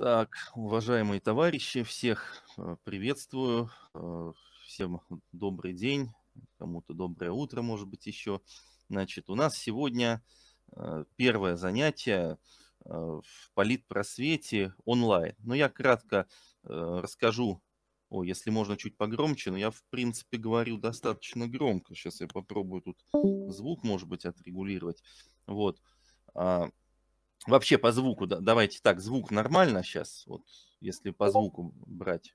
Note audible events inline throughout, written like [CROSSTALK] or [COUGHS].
Так, уважаемые товарищи, всех э, приветствую. Э, всем добрый день, кому-то доброе утро, может быть, еще. Значит, у нас сегодня э, первое занятие в политпросвете онлайн. Но ну, я кратко расскажу, о, если можно чуть погромче, но я, в принципе, говорю достаточно громко. Сейчас я попробую тут звук, может быть, отрегулировать. Вот. А, Вообще по звуку, да, давайте так, звук нормально сейчас, вот если по звуку брать.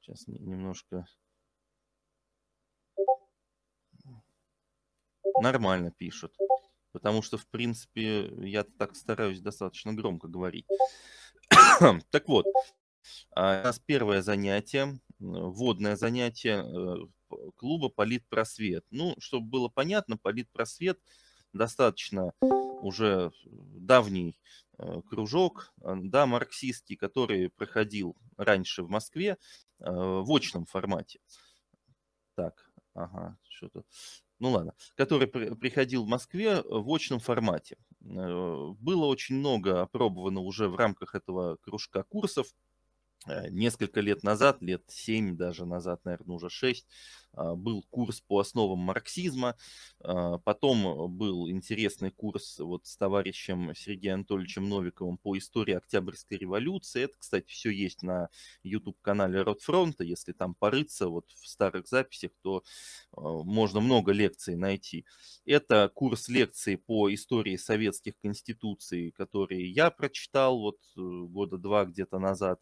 Сейчас немножко... Нормально пишут, потому что, в принципе, я так стараюсь достаточно громко говорить. [COUGHS] так вот, а, у нас первое занятие, вводное занятие э, клуба «Политпросвет». Ну, чтобы было понятно, «Политпросвет» — достаточно уже давний э, кружок, э, да, марксистский, который проходил раньше в Москве э, в очном формате. Так, ага, что-то ну ладно, который приходил в Москве в очном формате. Было очень много опробовано уже в рамках этого кружка курсов. Несколько лет назад, лет семь даже назад, наверное, уже шесть. А, был курс по основам марксизма, а, потом был интересный курс вот с товарищем Сергеем Анатольевичем Новиковым по истории Октябрьской революции. Это, кстати, все есть на YouTube-канале Родфронта. Если там порыться вот в старых записях, то а, можно много лекций найти. Это курс лекций по истории советских конституций, которые я прочитал вот э, года два где-то назад.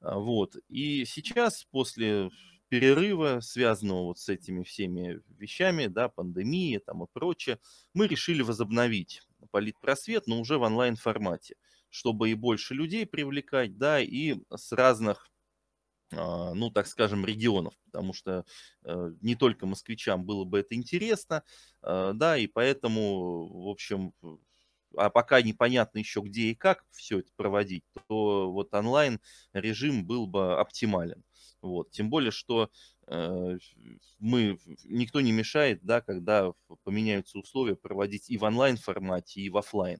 Вот. И сейчас, после перерыва, связанного вот с этими всеми вещами, да, пандемии там и прочее, мы решили возобновить политпросвет, но уже в онлайн-формате, чтобы и больше людей привлекать, да, и с разных а, ну, так скажем, регионов, потому что э, не только москвичам было бы это интересно, э, да, и поэтому, в общем, а пока непонятно еще где и как все это проводить, то вот онлайн режим был бы оптимален. Вот. Тем более, что э, мы, никто не мешает, да, когда поменяются условия, проводить и в онлайн-формате, и в офлайн.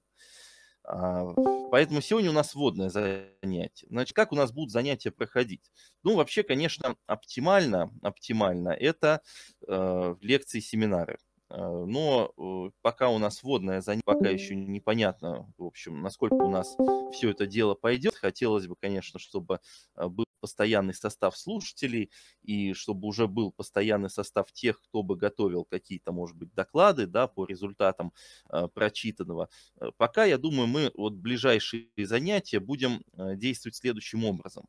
А, поэтому сегодня у нас вводное занятие. Значит, как у нас будут занятия проходить? Ну, вообще, конечно, оптимально, оптимально это э, лекции и семинары. Э, но э, пока у нас водное занятие, пока еще непонятно, в общем, насколько у нас все это дело пойдет. Хотелось бы, конечно, чтобы э, был постоянный состав слушателей, и чтобы уже был постоянный состав тех, кто бы готовил какие-то, может быть, доклады да, по результатам э, прочитанного. Э, пока, я думаю, мы вот ближайшие занятия будем э, действовать следующим образом.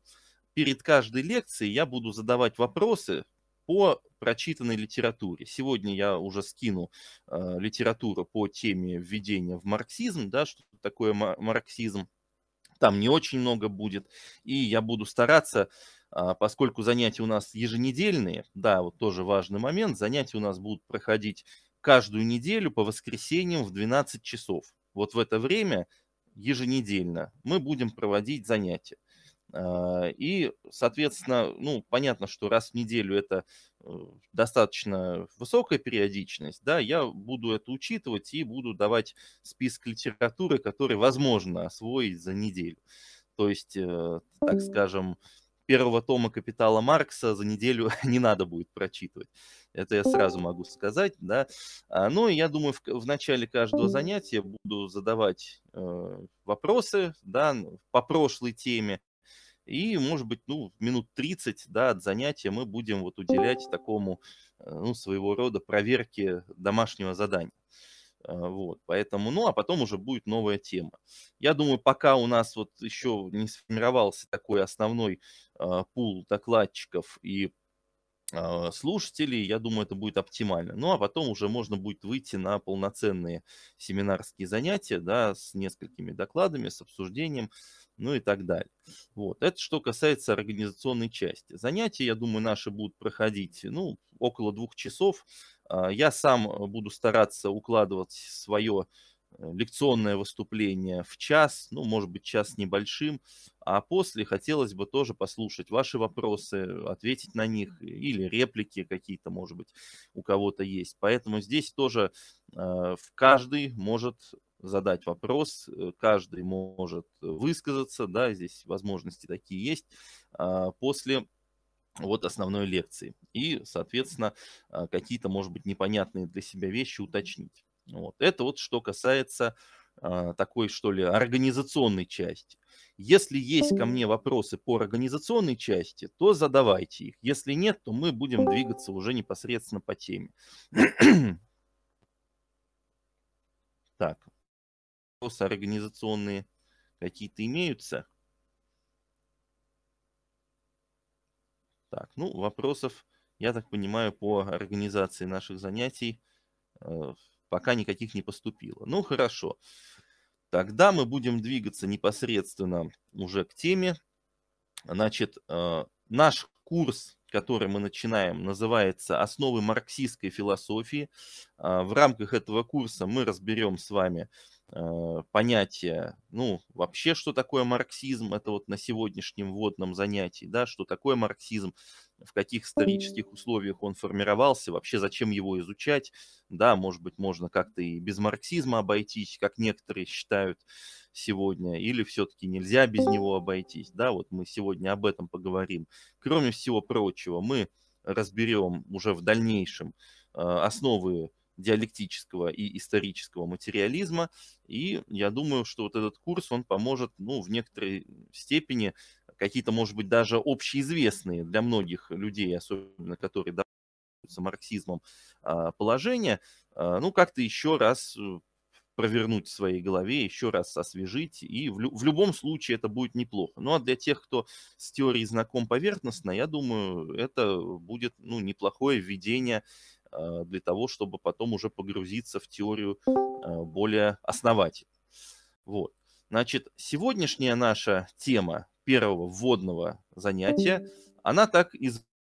Перед каждой лекцией я буду задавать вопросы, по прочитанной литературе. Сегодня я уже скину э, литературу по теме введения в марксизм, да, что такое марксизм там не очень много будет, и я буду стараться, а, поскольку занятия у нас еженедельные, да, вот тоже важный момент, занятия у нас будут проходить каждую неделю по воскресеньям в 12 часов. Вот в это время еженедельно мы будем проводить занятия. Э, и, соответственно, ну, понятно, что раз в неделю это э, достаточно высокая периодичность, да, я буду это учитывать и буду давать список литературы, который возможно освоить за неделю. То есть, э, так скажем, первого тома «Капитала Маркса» за неделю [LAUGHS] не надо будет прочитывать. Это я сразу могу сказать, да. А, ну, и я думаю, в, в начале каждого занятия буду задавать э, вопросы, да, по прошлой теме, и, может быть, ну, минут 30 да, от занятия мы будем вот уделять такому э, ну, своего рода проверке домашнего задания. Э, вот, поэтому, ну, а потом уже будет новая тема. Я думаю, пока у нас вот еще не сформировался такой основной э, пул докладчиков и э, слушателей, я думаю, это будет оптимально. Ну, а потом уже можно будет выйти на полноценные семинарские занятия, да, с несколькими докладами, с обсуждением ну и так далее. Вот. Это что касается организационной части. Занятия, я думаю, наши будут проходить ну, около двух часов. А, я сам э, буду стараться укладывать свое э, лекционное выступление в час, ну, может быть, час небольшим, а после хотелось бы тоже послушать ваши вопросы, ответить на них или реплики какие-то, может быть, у кого-то есть. Поэтому здесь тоже э, каждый может задать вопрос, э, каждый может высказаться, да, здесь возможности такие есть, а, после вот основной лекции. И, соответственно, а, какие-то, может быть, непонятные для себя вещи уточнить. Вот. Это вот что касается а, такой, что ли, организационной части. Если есть ко мне вопросы по организационной части, то задавайте их. Если нет, то мы будем двигаться уже непосредственно по теме. [CLEARS THROAT] так, вопросы организационные какие-то имеются? Так, ну, вопросов, я так понимаю, по организации наших занятий э, пока никаких не поступило. Ну, хорошо. Тогда мы будем двигаться непосредственно уже к теме. Значит, э, наш курс, который мы начинаем, называется «Основы марксистской философии». Э, в рамках этого курса мы разберем с вами Э, понятие, ну, вообще, что такое марксизм, это вот на сегодняшнем вводном занятии, да, что такое марксизм, в каких исторических условиях он формировался, вообще зачем его изучать, да, может быть, можно как-то и без марксизма обойтись, как некоторые считают сегодня, или все-таки нельзя без него обойтись, да, вот мы сегодня об этом поговорим. Кроме всего прочего, мы разберем уже в дальнейшем э, основы диалектического и исторического материализма. И я думаю, что вот этот курс, он поможет ну, в некоторой степени какие-то, может быть, даже общеизвестные для многих людей, особенно которые занимаются марксизмом а, положения, а, ну, как-то еще раз э, провернуть в своей голове, еще раз освежить, и в, лю- в любом случае это будет неплохо. Ну а для тех, кто с теорией знаком поверхностно, я думаю, это будет ну, неплохое введение а, для того, чтобы потом уже погрузиться в теорию а, более основательно. Вот. Значит, сегодняшняя наша тема первого вводного занятия, она так и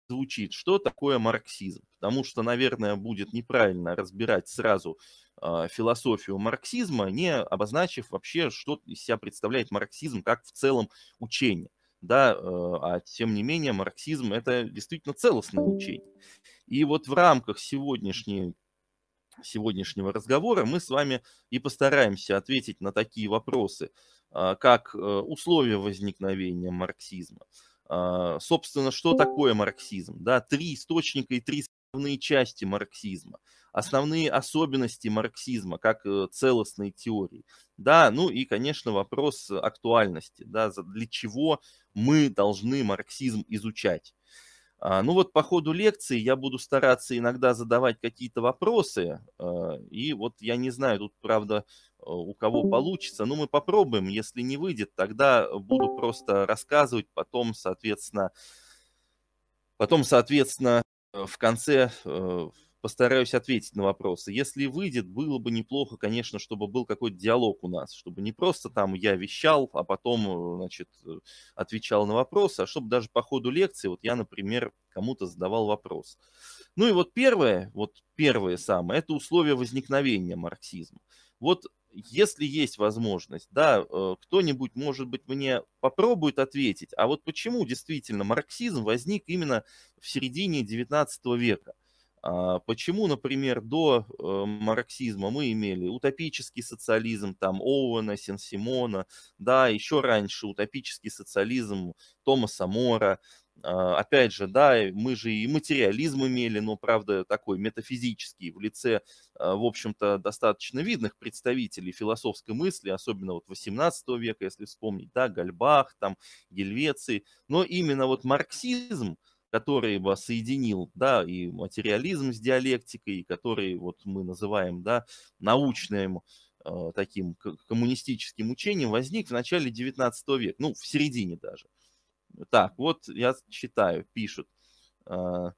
звучит, что такое марксизм. Потому что, наверное, будет неправильно разбирать сразу а, философию марксизма, не обозначив вообще, что из себя представляет марксизм как в целом учение да, э, а тем не менее марксизм это действительно целостное учение. И вот в рамках сегодняшней сегодняшнего разговора мы с вами и постараемся ответить на такие вопросы, а, как э, условия возникновения марксизма, а, собственно, что такое марксизм, да, три источника и три основные части марксизма – основные особенности марксизма как э, целостной теории. Да, ну и, конечно, вопрос актуальности, да, для чего мы должны марксизм изучать. А, ну вот по ходу лекции я буду стараться иногда задавать какие-то вопросы, а, и вот я не знаю, тут правда э, у кого получится, но мы попробуем, если не выйдет, тогда буду просто рассказывать, потом, соответственно, потом, соответственно, э, в конце постараюсь ответить на вопросы. Если выйдет, было бы неплохо, конечно, чтобы был какой-то диалог у нас, чтобы не просто там я вещал, а потом, э, значит, э, отвечал на вопросы, а чтобы даже по ходу лекции, вот я, например, кому-то задавал вопрос. Ну и вот первое, вот первое самое, это условие возникновения марксизма. Вот если есть возможность, да, э, кто-нибудь, может быть, мне попробует ответить, а вот почему действительно марксизм возник именно в середине 19 века – а почему, например, до э, марксизма мы имели утопический социализм, там Оуэна, Сен-Симона, да, еще раньше утопический социализм Томаса Мора, а, опять же, да, мы же и материализм имели, но, правда, такой метафизический, в лице, а, в общем-то, достаточно видных представителей философской мысли, особенно вот 18 века, если вспомнить, да, Гальбах, там, Гельвеций, но именно вот марксизм, который бы соединил да, и материализм с диалектикой, который вот мы называем да, научным э, таким коммунистическим учением, возник в начале 19 века, ну, в середине даже. Так, вот я читаю, пишут. Э,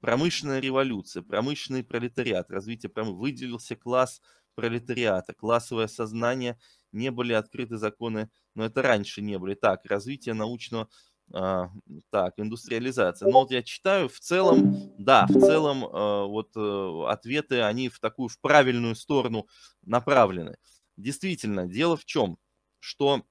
промышленная революция, промышленный пролетариат, развитие промы выделился класс пролетариата, классовое сознание, не были открыты законы, но это раньше не были. Так, развитие научного а, так, индустриализация. Но вот я читаю, в целом, да, в целом а, вот э, ответы, они в такую, в правильную сторону направлены. Действительно, дело в чем, что,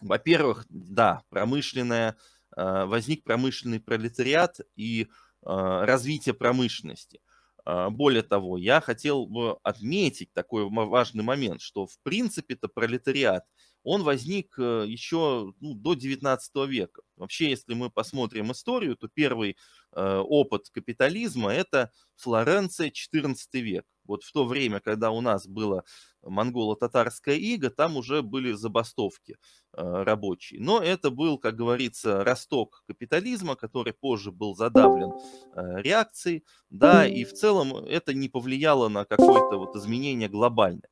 во-первых, да, промышленная, а, возник промышленный пролетариат и развитие промышленности. Более того, я хотел бы отметить такой важный момент, что в принципе-то пролетариат – он возник э, еще ну, до 19 века. Вообще, если мы посмотрим историю, то первый э, опыт капитализма – это Флоренция, 14 век. Вот в то время, когда у нас было монголо-татарская ига, там уже были забастовки э, рабочие. Но это был, как говорится, росток капитализма, который позже был задавлен э, реакцией. Да, и в целом это не повлияло на какое-то вот изменение глобальное.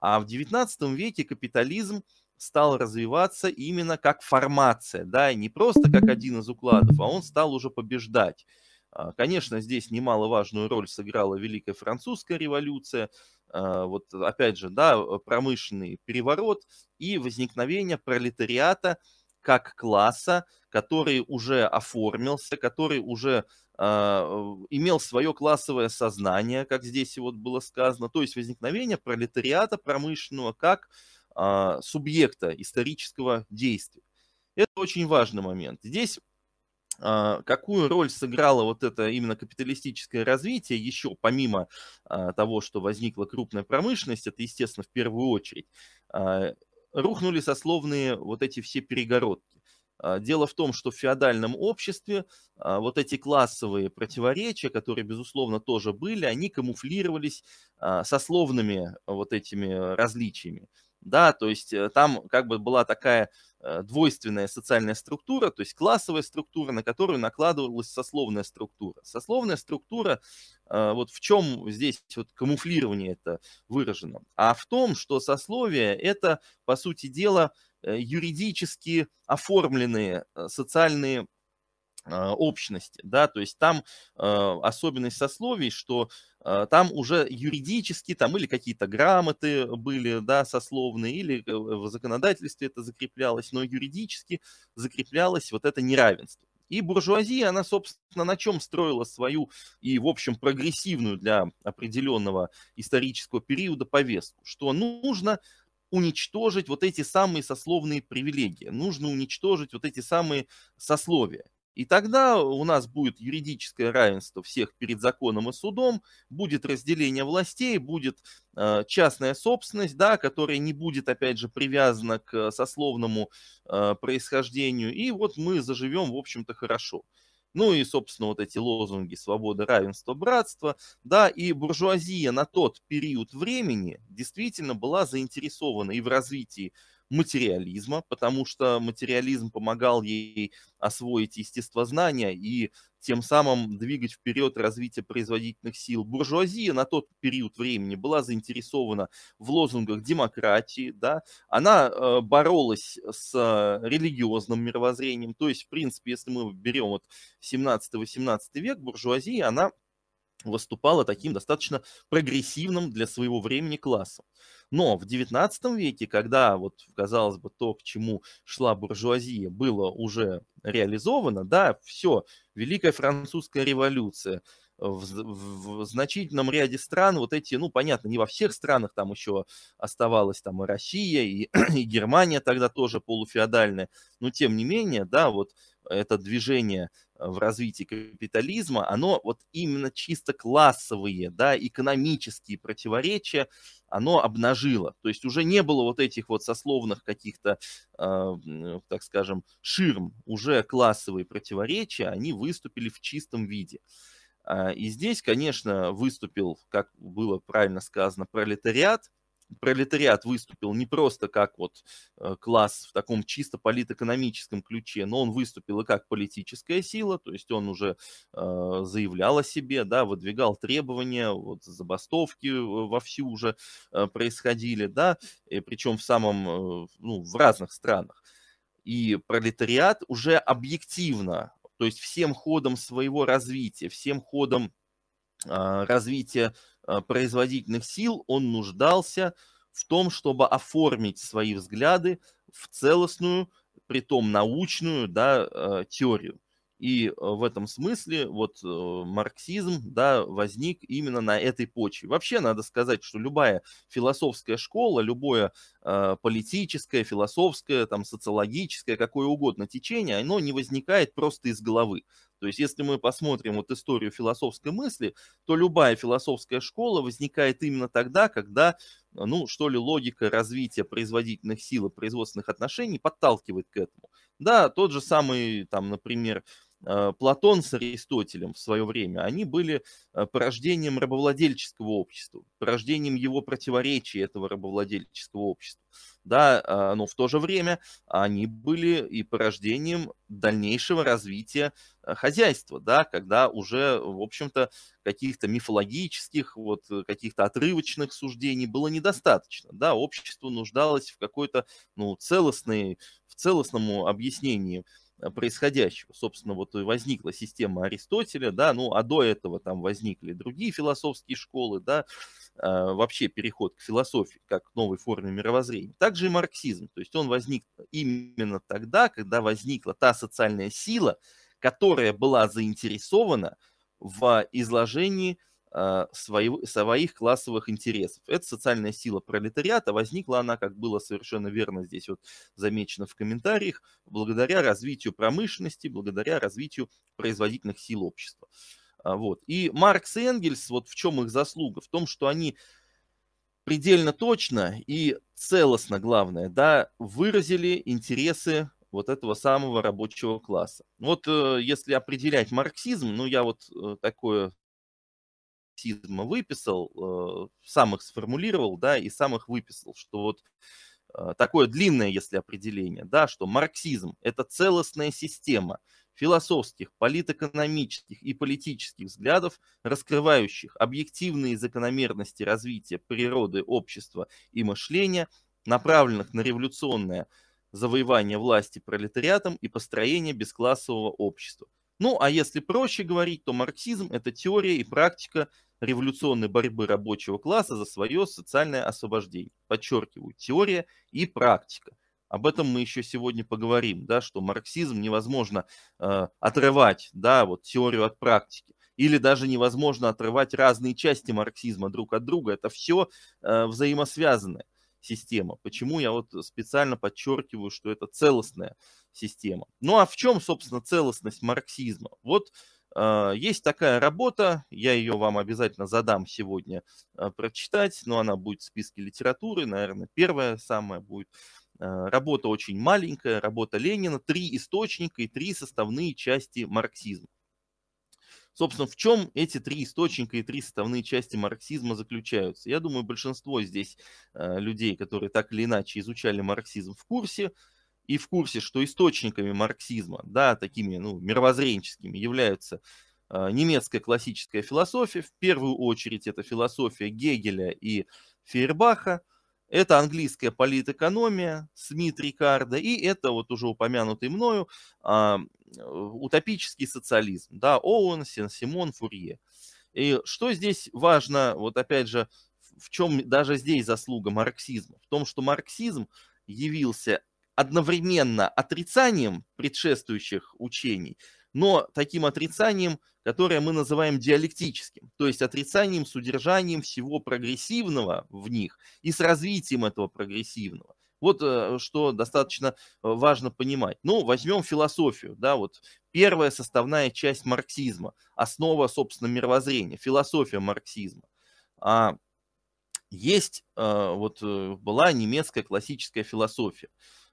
А в 19 веке капитализм стал развиваться именно как формация, да, и не просто как один из укладов, а он стал уже побеждать. А, конечно, здесь немаловажную роль сыграла Великая Французская революция, а, вот опять же, да, а, промышленный переворот и возникновение пролетариата как класса, который уже оформился, который уже э, имел свое классовое сознание, как здесь и вот было сказано, то есть возникновение пролетариата промышленного как э, а, субъекта исторического действия. Это очень важный момент. Здесь а, какую роль сыграло вот это именно капиталистическое развитие, еще помимо а, того, что возникла крупная промышленность, это, естественно, в первую очередь, рухнули сословные вот эти все перегородки. Дело в том, что в феодальном обществе вот эти классовые противоречия, которые, безусловно, тоже были, они камуфлировались сословными вот этими различиями да, то есть э, там как бы была такая э, двойственная социальная структура, то есть классовая структура, на которую накладывалась сословная структура. Сословная структура, э, вот в чем здесь вот камуфлирование это выражено, а в том, что сословие это, по сути дела, юридически оформленные социальные а, общности, да, то есть там э, особенность сословий, что э, там уже юридически там или какие-то грамоты были, да, сословные, или э, в законодательстве это закреплялось, но юридически закреплялось вот это неравенство. И буржуазия, она, собственно, на чем строила свою и, в общем, прогрессивную для определенного исторического периода повестку, что нужно уничтожить вот эти самые сословные привилегии, нужно уничтожить вот эти самые сословия. И тогда у нас будет юридическое равенство всех перед законом и судом, будет разделение властей, будет э, частная собственность, да, которая не будет, опять же, привязана к сословному э, происхождению. И вот мы заживем, в общем-то, хорошо. Ну и, собственно, вот эти лозунги «свобода, равенство, братство». Да, и буржуазия на тот период времени действительно была заинтересована и в развитии материализма, потому что материализм помогал ей освоить естествознание и тем самым двигать вперед развитие производительных сил. Буржуазия на тот период времени была заинтересована в лозунгах демократии, да, она э, боролась с э, религиозным мировоззрением, то есть, в принципе, если мы берем вот 17-18 век, буржуазия, она выступала таким достаточно прогрессивным для своего времени классом. Но в XIX веке, когда, вот, казалось бы, то, к чему шла буржуазия, было уже реализовано, да, все, Великая Французская революция, э, в, в, в значительном ряде стран вот эти, ну, понятно, не во всех странах, там еще оставалась там и Россия, и, [CLEARS THROAT] и Германия тогда тоже полуфеодальная, но тем не менее, да, вот это движение в развитии капитализма, оно вот именно чисто классовые, да, экономические противоречия, оно обнажило. То есть уже не было вот этих вот сословных каких-то, э, так скажем, ширм, уже классовые противоречия, они выступили в чистом виде. А, и здесь, конечно, выступил, как было правильно сказано, пролетариат, пролетариат выступил не просто как вот э, класс в таком чисто политэкономическом ключе, но он выступил и как политическая сила, то есть он уже э, заявлял о себе, да, выдвигал требования, вот забастовки э, вовсю уже э, происходили, да, и причем в самом, э, ну, в разных странах. И пролетариат уже объективно, то есть всем ходом своего развития, всем ходом э, развития а, производительных сил, он нуждался в том, чтобы оформить свои взгляды в целостную, притом научную, да, а, теорию. И э, в этом смысле вот э, марксизм да, возник именно на этой почве. Вообще надо сказать, что любая философская школа, любое э, политическое, философское, там, социологическое, какое угодно течение, оно не возникает просто из головы. То есть, если мы посмотрим вот историю философской мысли, то любая философская школа возникает именно тогда, когда, ну, что ли, логика развития производительных сил и производственных отношений подталкивает к этому. Да, тот же самый, там, например, а, Платон с Аристотелем в свое время, они были а, порождением рабовладельческого общества, порождением его противоречий этого рабовладельческого общества. Да, а, но в то же время они были и порождением дальнейшего развития хозяйства, да, когда уже, в общем-то, каких-то мифологических, вот, каких-то отрывочных суждений было недостаточно. Да, общество нуждалось в какой-то ну, целостной, в целостному объяснении Э, происходящего. Собственно, вот и возникла система Аристотеля, да, ну, а до этого там возникли другие философские школы, да, а, вообще переход к философии как к новой форме мировоззрения. Также и марксизм, то есть он возник именно тогда, когда возникла та социальная сила, которая была заинтересована в изложении Э, своих классовых интересов. Это социальная сила пролетариата. Возникла она, как было совершенно верно здесь вот замечено в комментариях, благодаря развитию промышленности, благодаря развитию производительных сил общества. А, вот. И Маркс и Энгельс, вот в чем их заслуга? В том, что они предельно точно и целостно, главное, да, выразили интересы вот этого самого рабочего класса. Вот э, если определять марксизм, ну я вот э, такое марксизма выписал, э, сам их сформулировал, да, и сам их выписал, что вот э, такое длинное, если определение, да, что марксизм – это целостная система философских, политэкономических и политических взглядов, раскрывающих объективные закономерности развития природы, общества и мышления, направленных на революционное завоевание власти пролетариатом и построение бесклассового общества. Ну, а если проще говорить, то марксизм – это теория и практика революционной борьбы рабочего класса за свое социальное освобождение. Подчеркиваю, теория и практика. Об этом мы еще сегодня поговорим, да, что марксизм невозможно э, отрывать, да, вот теорию от практики, или даже невозможно отрывать разные части марксизма друг от друга. Это все э, взаимосвязанное система. Почему я вот специально подчеркиваю, что это целостная система. Ну а в чем, собственно, целостность марксизма? Вот э, есть такая работа, я ее вам обязательно задам сегодня э, прочитать, но она будет в списке литературы, наверное, первая самая будет. А, работа очень маленькая, работа Ленина, три источника и три составные части марксизма. Собственно, в чем эти три источника и три составные части марксизма заключаются? Я думаю, большинство здесь э, людей, которые так или иначе изучали марксизм в курсе, и в курсе, что источниками марксизма, да, такими, ну, мировоззренческими являются э, немецкая классическая философия, в первую очередь это философия Гегеля и Фейербаха, э, это английская политэкономия, Смит Рикардо, и это вот уже упомянутый мною а, э, утопический социализм, да, Оуэн, Сен, Симон, Фурье. И что здесь важно, вот опять же, в чем даже здесь заслуга марксизма? В том, что марксизм явился одновременно отрицанием предшествующих учений но таким отрицанием, которое мы называем диалектическим, то есть отрицанием с удержанием всего прогрессивного в них и с развитием этого прогрессивного. Вот э, что достаточно э, важно понимать. Ну, возьмем философию, да, вот первая составная часть марксизма, основа, собственно, мировоззрения, философия марксизма. А есть, э, вот была немецкая классическая философия,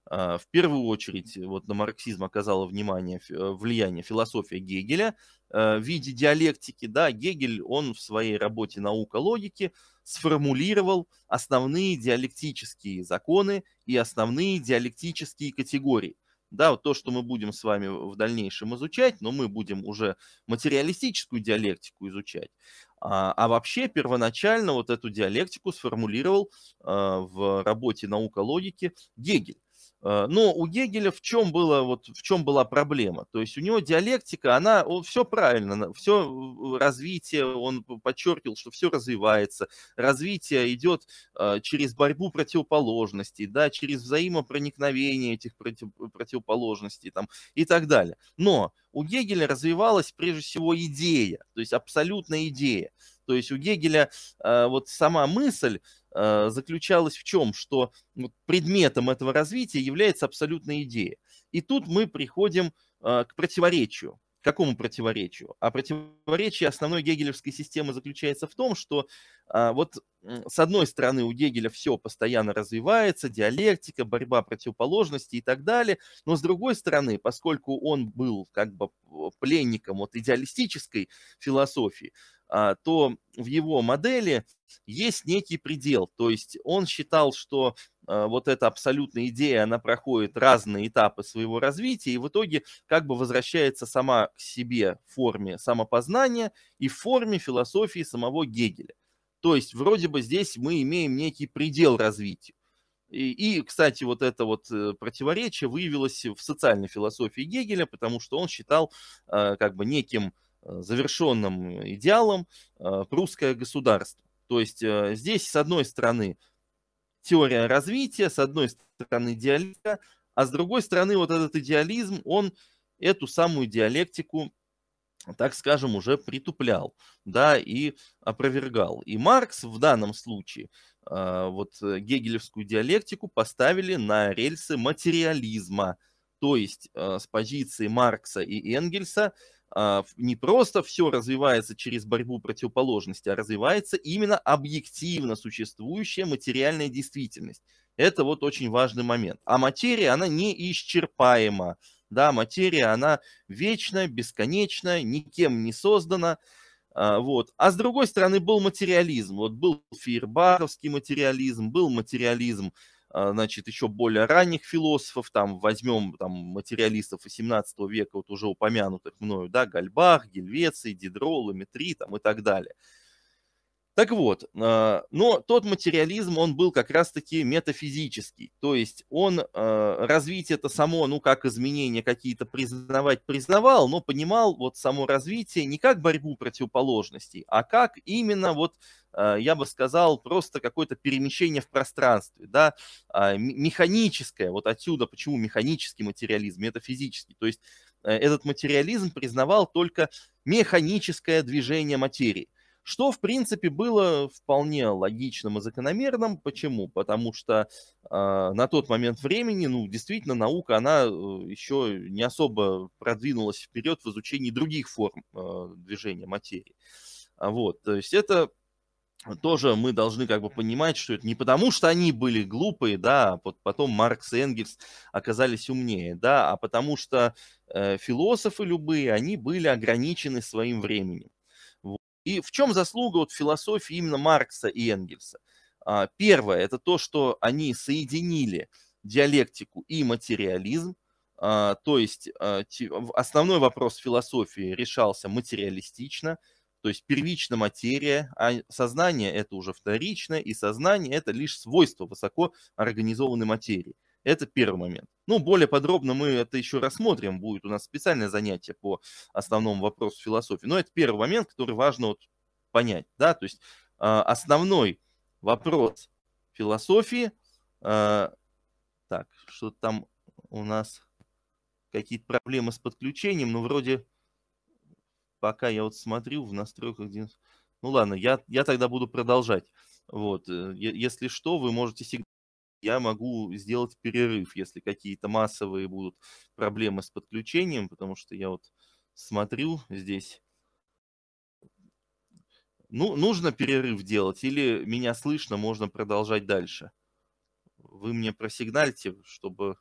а, в первую очередь э, вот на марксизм оказала внимание, э, влияние философия Гегеля э, в виде диалектики. Да, Гегель, он в своей работе «Наука логики» сформулировал основные диалектические законы и основные диалектические категории. Да, вот то, что мы будем с вами в дальнейшем изучать, но мы будем уже материалистическую диалектику изучать. А, а вообще первоначально вот эту диалектику сформулировал а, в работе «Наука логики» Гегель. Э, но у Гегеля в чем, было, вот, в чем была проблема? То есть у него диалектика, она все правильно, все э, развитие, он подчеркивал, что все развивается. Развитие идет э, через борьбу противоположностей, да, через взаимопроникновение этих против, противоположностей там, и так далее. Но у Гегеля развивалась прежде всего идея, то есть абсолютная идея. То есть у Гегеля вот сама мысль, Э, заключалась в чем, что предметом этого развития является абсолютная идея. И тут мы приходим э, к противоречию какому противоречию? А противоречие основной гегелевской системы заключается в том, что а, вот с одной стороны у Гегеля все постоянно развивается, диалектика, борьба противоположностей и так далее, но с другой стороны, поскольку он был как бы пленником вот идеалистической философии, а, то в его модели есть некий предел, то есть он считал, что а, вот эта абсолютная идея, она проходит разные этапы своего развития, и в итоге как бы возвращается сама к себе в форме самопознания и в форме философии самого Гегеля. То есть вроде бы здесь мы имеем некий предел развития. И, и, кстати, вот это вот э, противоречие выявилось в социальной философии Гегеля, потому что он считал а, как бы неким э, завершенным идеалом а, прусское государство. То есть э, здесь, с одной стороны, теория развития, с одной стороны диалектика, а с другой стороны вот этот идеализм, он эту самую диалектику так скажем, уже притуплял, да, и опровергал. И Маркс в данном случае а, вот э, гегелевскую диалектику поставили на рельсы материализма, то есть э, с позиции Маркса и Энгельса а, не просто все развивается через борьбу противоположности, а развивается именно объективно существующая материальная действительность. Это вот очень важный момент. А материя, она неисчерпаема. Да, материя, она вечная, бесконечная, никем не создана. А, вот. А с другой стороны, был материализм. Вот был фейербаровский материализм, был материализм а, значит, еще более ранних философов, там, возьмем там, материалистов 18 века, вот уже упомянутых мною, да, Гальбах, Гельвеций, Дидро, Ламетри там, и так далее. Так вот, а, но тот материализм, он был как раз-таки метафизический, то есть он а, развитие это само, ну как изменения какие-то признавать признавал, но понимал вот само развитие не как борьбу противоположностей, а как именно вот Э, я бы сказал, просто какое-то перемещение в пространстве, да, а, механическое, вот отсюда почему механический материализм, метафизический. то есть э, этот материализм признавал только механическое движение материи, что, в принципе, было вполне логичным и закономерным. Почему? Потому что э, на тот момент времени, ну, действительно, наука, она э, еще не особо продвинулась вперед в изучении других форм э, движения материи. Вот, то есть это тоже мы должны как бы понимать, что это не потому, что они были глупые, да, вот потом Маркс и Энгельс оказались умнее, да, а потому что э, философы любые, они были ограничены своим временем. Вот. И в чем заслуга вот философии именно Маркса и Энгельса? А, первое, это то, что они соединили диалектику и материализм, а, то есть а, основной вопрос философии решался материалистично, то есть первичная материя, а сознание это уже вторичное, и сознание это лишь свойство высоко организованной материи. Это первый момент. Ну, более подробно мы это еще рассмотрим. Будет у нас специальное занятие по основному вопросу философии. Но это первый момент, который важно вот понять. Да? То есть а, основной вопрос философии. А, так, что там у нас какие-то проблемы с подключением, но вроде пока я вот смотрю в настройках... Ну ладно, я, я тогда буду продолжать. Вот, э, если что, вы можете сигнал я могу сделать перерыв, если какие-то массовые будут проблемы с подключением, потому что я вот смотрю здесь. Ну, нужно перерыв делать или меня слышно, можно продолжать дальше. Вы мне просигнальте, чтобы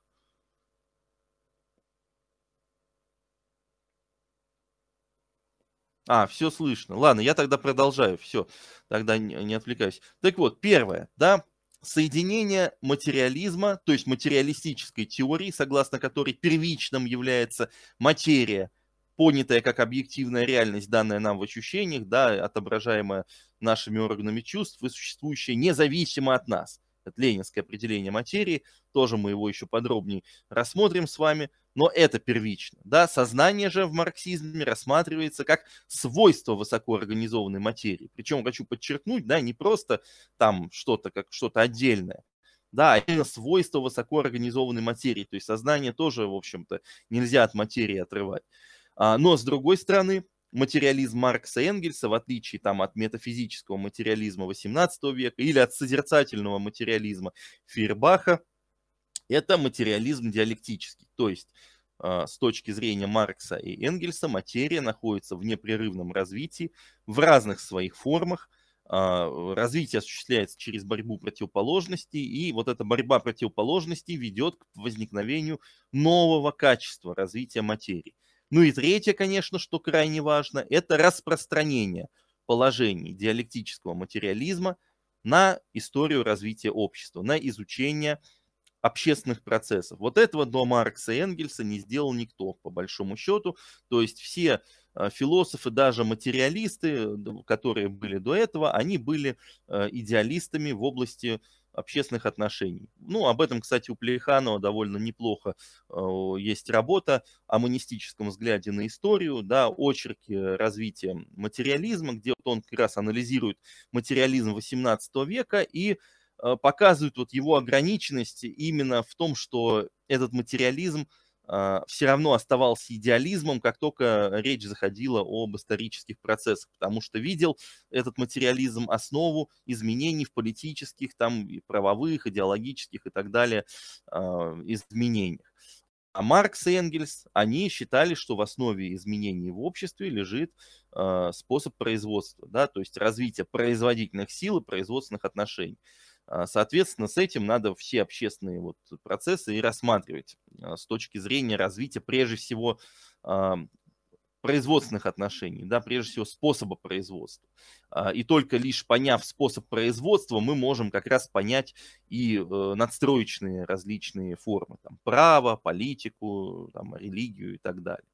А, все слышно. Ладно, я тогда продолжаю. Все, тогда не отвлекаюсь. Так вот, первое, да, соединение материализма, то есть материалистической теории, согласно которой первичным является материя, понятая как объективная реальность, данная нам в ощущениях, да, отображаемая нашими органами чувств и существующая независимо от нас – это ленинское определение материи, тоже мы его еще подробнее рассмотрим с вами, но это первично. Да? Сознание же в марксизме рассматривается как свойство высокоорганизованной материи. Причем хочу подчеркнуть, да, не просто там что-то, как что-то отдельное, да, а именно свойство высокоорганизованной материи. То есть сознание тоже, в общем-то, нельзя от материи отрывать. А, но, с другой стороны, материализм Маркса Энгельса, в отличие там от метафизического материализма XVIII века или от созерцательного материализма Фейербаха, это материализм диалектический, то есть а, с точки зрения Маркса и Энгельса материя находится в непрерывном развитии в разных своих формах. А, развитие осуществляется через борьбу противоположностей, и вот эта борьба противоположностей ведет к возникновению нового качества развития материи. Ну и третье, конечно, что крайне важно, это распространение положений диалектического материализма на историю развития общества, на изучение общественных процессов. Вот этого до Маркса и Энгельса не сделал никто, по большому счету. То есть все э, философы, даже материалисты, э, которые были до этого, они были э, идеалистами в области общественных отношений. Ну, об этом, кстати, у Плейханова довольно неплохо э, есть работа о монистическом взгляде на историю, да, очерки развития материализма, где вот он как раз анализирует материализм XVIII века и э, показывает вот его ограниченности именно в том, что этот материализм – Э, все равно оставался идеализмом, как только речь заходила об исторических процессах, потому что видел этот материализм основу изменений в политических, там, и правовых, идеологических и так далее а, изменениях. А Маркс и Энгельс, они считали, что в основе изменений в обществе лежит э, способ производства, да, то есть развитие производительных сил и производственных отношений. А, соответственно, с этим надо все общественные вот процессы и рассматривать а, с точки зрения развития прежде всего а, производственных отношений, да, прежде всего способа производства. И только лишь поняв способ производства, мы можем как раз понять и э, надстроечные различные формы, там, право, политику, там, религию и так далее.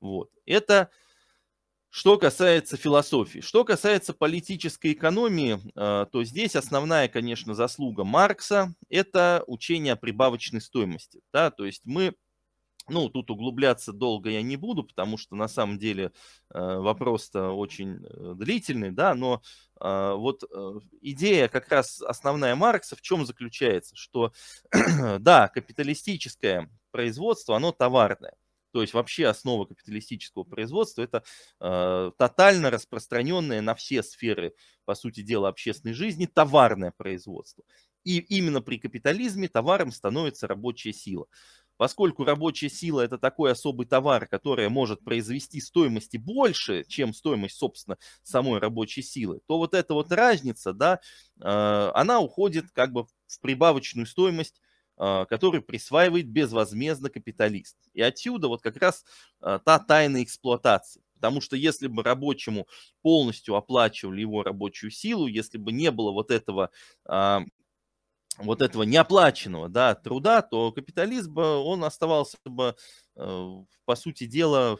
Вот. Это что касается философии, что касается политической экономии, э, то здесь основная, конечно, заслуга Маркса – это учение о прибавочной стоимости. Да? То есть мы, ну, тут углубляться долго я не буду, потому что на самом деле э, вопрос-то очень э, длительный, да, но вот идея как раз основная Маркса в чем заключается, что, [CLEARS THROAT] да, капиталистическое производство, оно товарное, то есть вообще основа капиталистического производства – это э, тотально распространенное на все сферы, по сути дела, общественной жизни товарное производство. И именно при капитализме товаром становится рабочая сила. Поскольку рабочая сила это такой особый товар, который может произвести стоимости больше, чем стоимость, собственно, самой рабочей силы, то вот эта вот разница, да, э, она уходит как бы в прибавочную стоимость а, который присваивает безвозмездно капиталист. И отсюда вот как раз а, та тайна эксплуатации. Потому что если бы рабочему полностью оплачивали его рабочую силу, если бы не было вот этого а, вот этого неоплаченного да, труда, то капитализм бы, он оставался бы, по сути дела,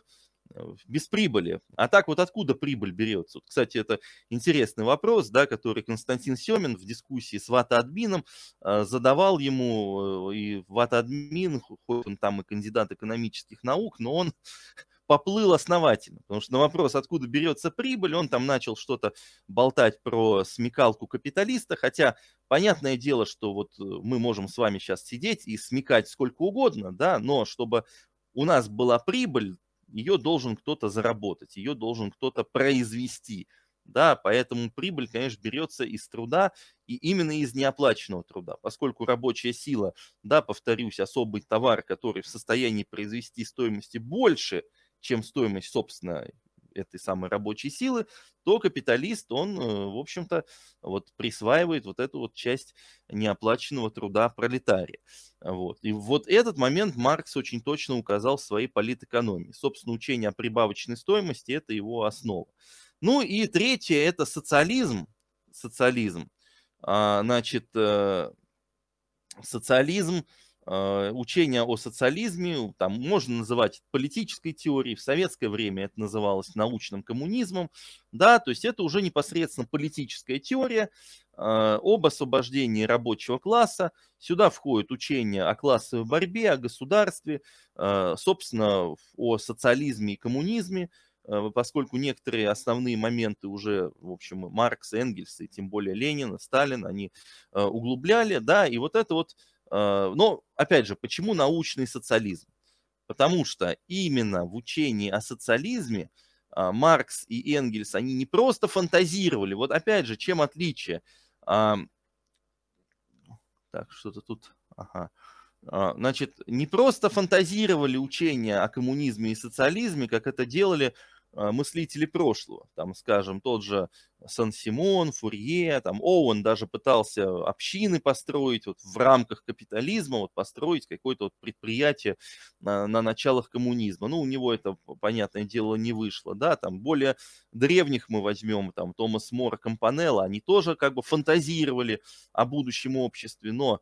без прибыли. А так вот откуда прибыль берется? Вот, кстати, это интересный вопрос, да, который Константин Семин в дискуссии с ватаадмином э, задавал ему, э, и ватаадмин, хоть он там и кандидат экономических наук, но он [LAUGHS] поплыл основательно, потому что на вопрос, откуда берется прибыль, он там начал что-то болтать про смекалку капиталиста, хотя понятное дело, что вот э, мы можем с вами сейчас сидеть и смекать сколько угодно, да, но чтобы у нас была прибыль, ее должен кто-то заработать, ее должен кто-то произвести. Да, поэтому прибыль, конечно, берется из труда и именно из неоплаченного труда, поскольку рабочая сила, да, повторюсь, особый товар, который в состоянии произвести стоимости больше, чем стоимость, собственно, этой самой рабочей силы, то капиталист, он, э, в общем-то, вот присваивает вот эту вот часть неоплаченного труда пролетария. Вот. И вот этот момент Маркс очень точно указал в своей политэкономии. Собственно, учение о прибавочной стоимости – это его основа. Ну и третье – это социализм. Социализм. А, значит, э, социализм, э, учение о социализме, там можно называть политической теорией, в советское время это называлось научным коммунизмом, да, то есть это уже непосредственно политическая теория, а, об освобождении рабочего класса. Сюда входит учение о классовой борьбе, о государстве, а, собственно, о социализме и коммунизме, а, поскольку некоторые основные моменты уже, в общем, Маркс, Энгельс и тем более Ленина, Сталин, они углубляли, да, и вот это вот, но, опять же, почему научный социализм? Потому что именно в учении о социализме Маркс и Энгельс, они не просто фантазировали, вот опять же, чем отличие – а, так, что-то тут... Ага. А, значит, не просто фантазировали учения о коммунизме и социализме, как это делали а, мыслители прошлого. Там, скажем, тот же Сан-Симон, Фурье, там Оуэн даже пытался общины построить вот в рамках капитализма, вот построить какое-то вот предприятие на, на началах коммунизма. Ну, у него это, понятное дело, не вышло, да, там более древних мы возьмем, там Томас Мора, Компанелла, они тоже как бы фантазировали о будущем обществе, но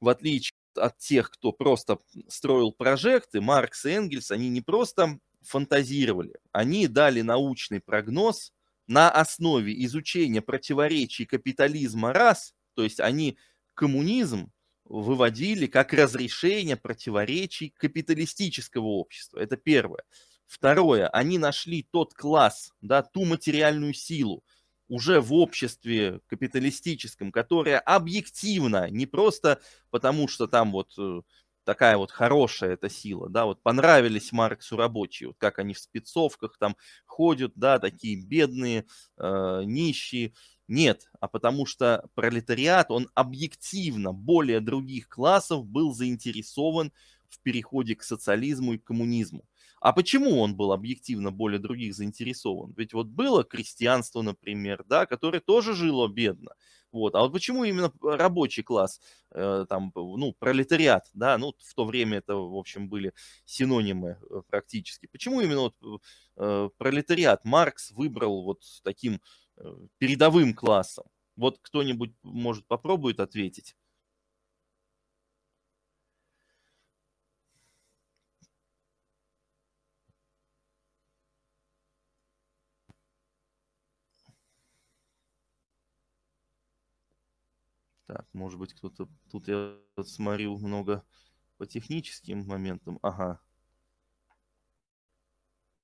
в отличие от тех, кто просто строил прожекты, Маркс и Энгельс, они не просто фантазировали. Они дали научный прогноз на основе изучения противоречий капитализма раз, то есть они коммунизм выводили как разрешение противоречий капиталистического общества. Это первое. Второе, они нашли тот класс, да, ту материальную силу уже в обществе капиталистическом, которая объективно, не просто потому что там вот э, такая вот хорошая эта сила, да, вот понравились Марксу рабочие, вот как они в спецовках там ходят, да, такие бедные, э, нищие. Нет, а потому что пролетариат, он объективно более других классов был заинтересован в переходе к социализму и коммунизму. А почему он был объективно более других заинтересован? Ведь вот было крестьянство, например, да, которое тоже жило бедно. Вот. А вот почему именно рабочий класс, э, там, ну, пролетариат, да, ну, в то время это, в общем, были синонимы э, практически. Почему именно вот, э, пролетариат Маркс выбрал вот таким э, передовым классом? Вот кто-нибудь, может, попробует ответить? Так, может быть, кто-то... Тут я смотрю много по техническим моментам. Ага.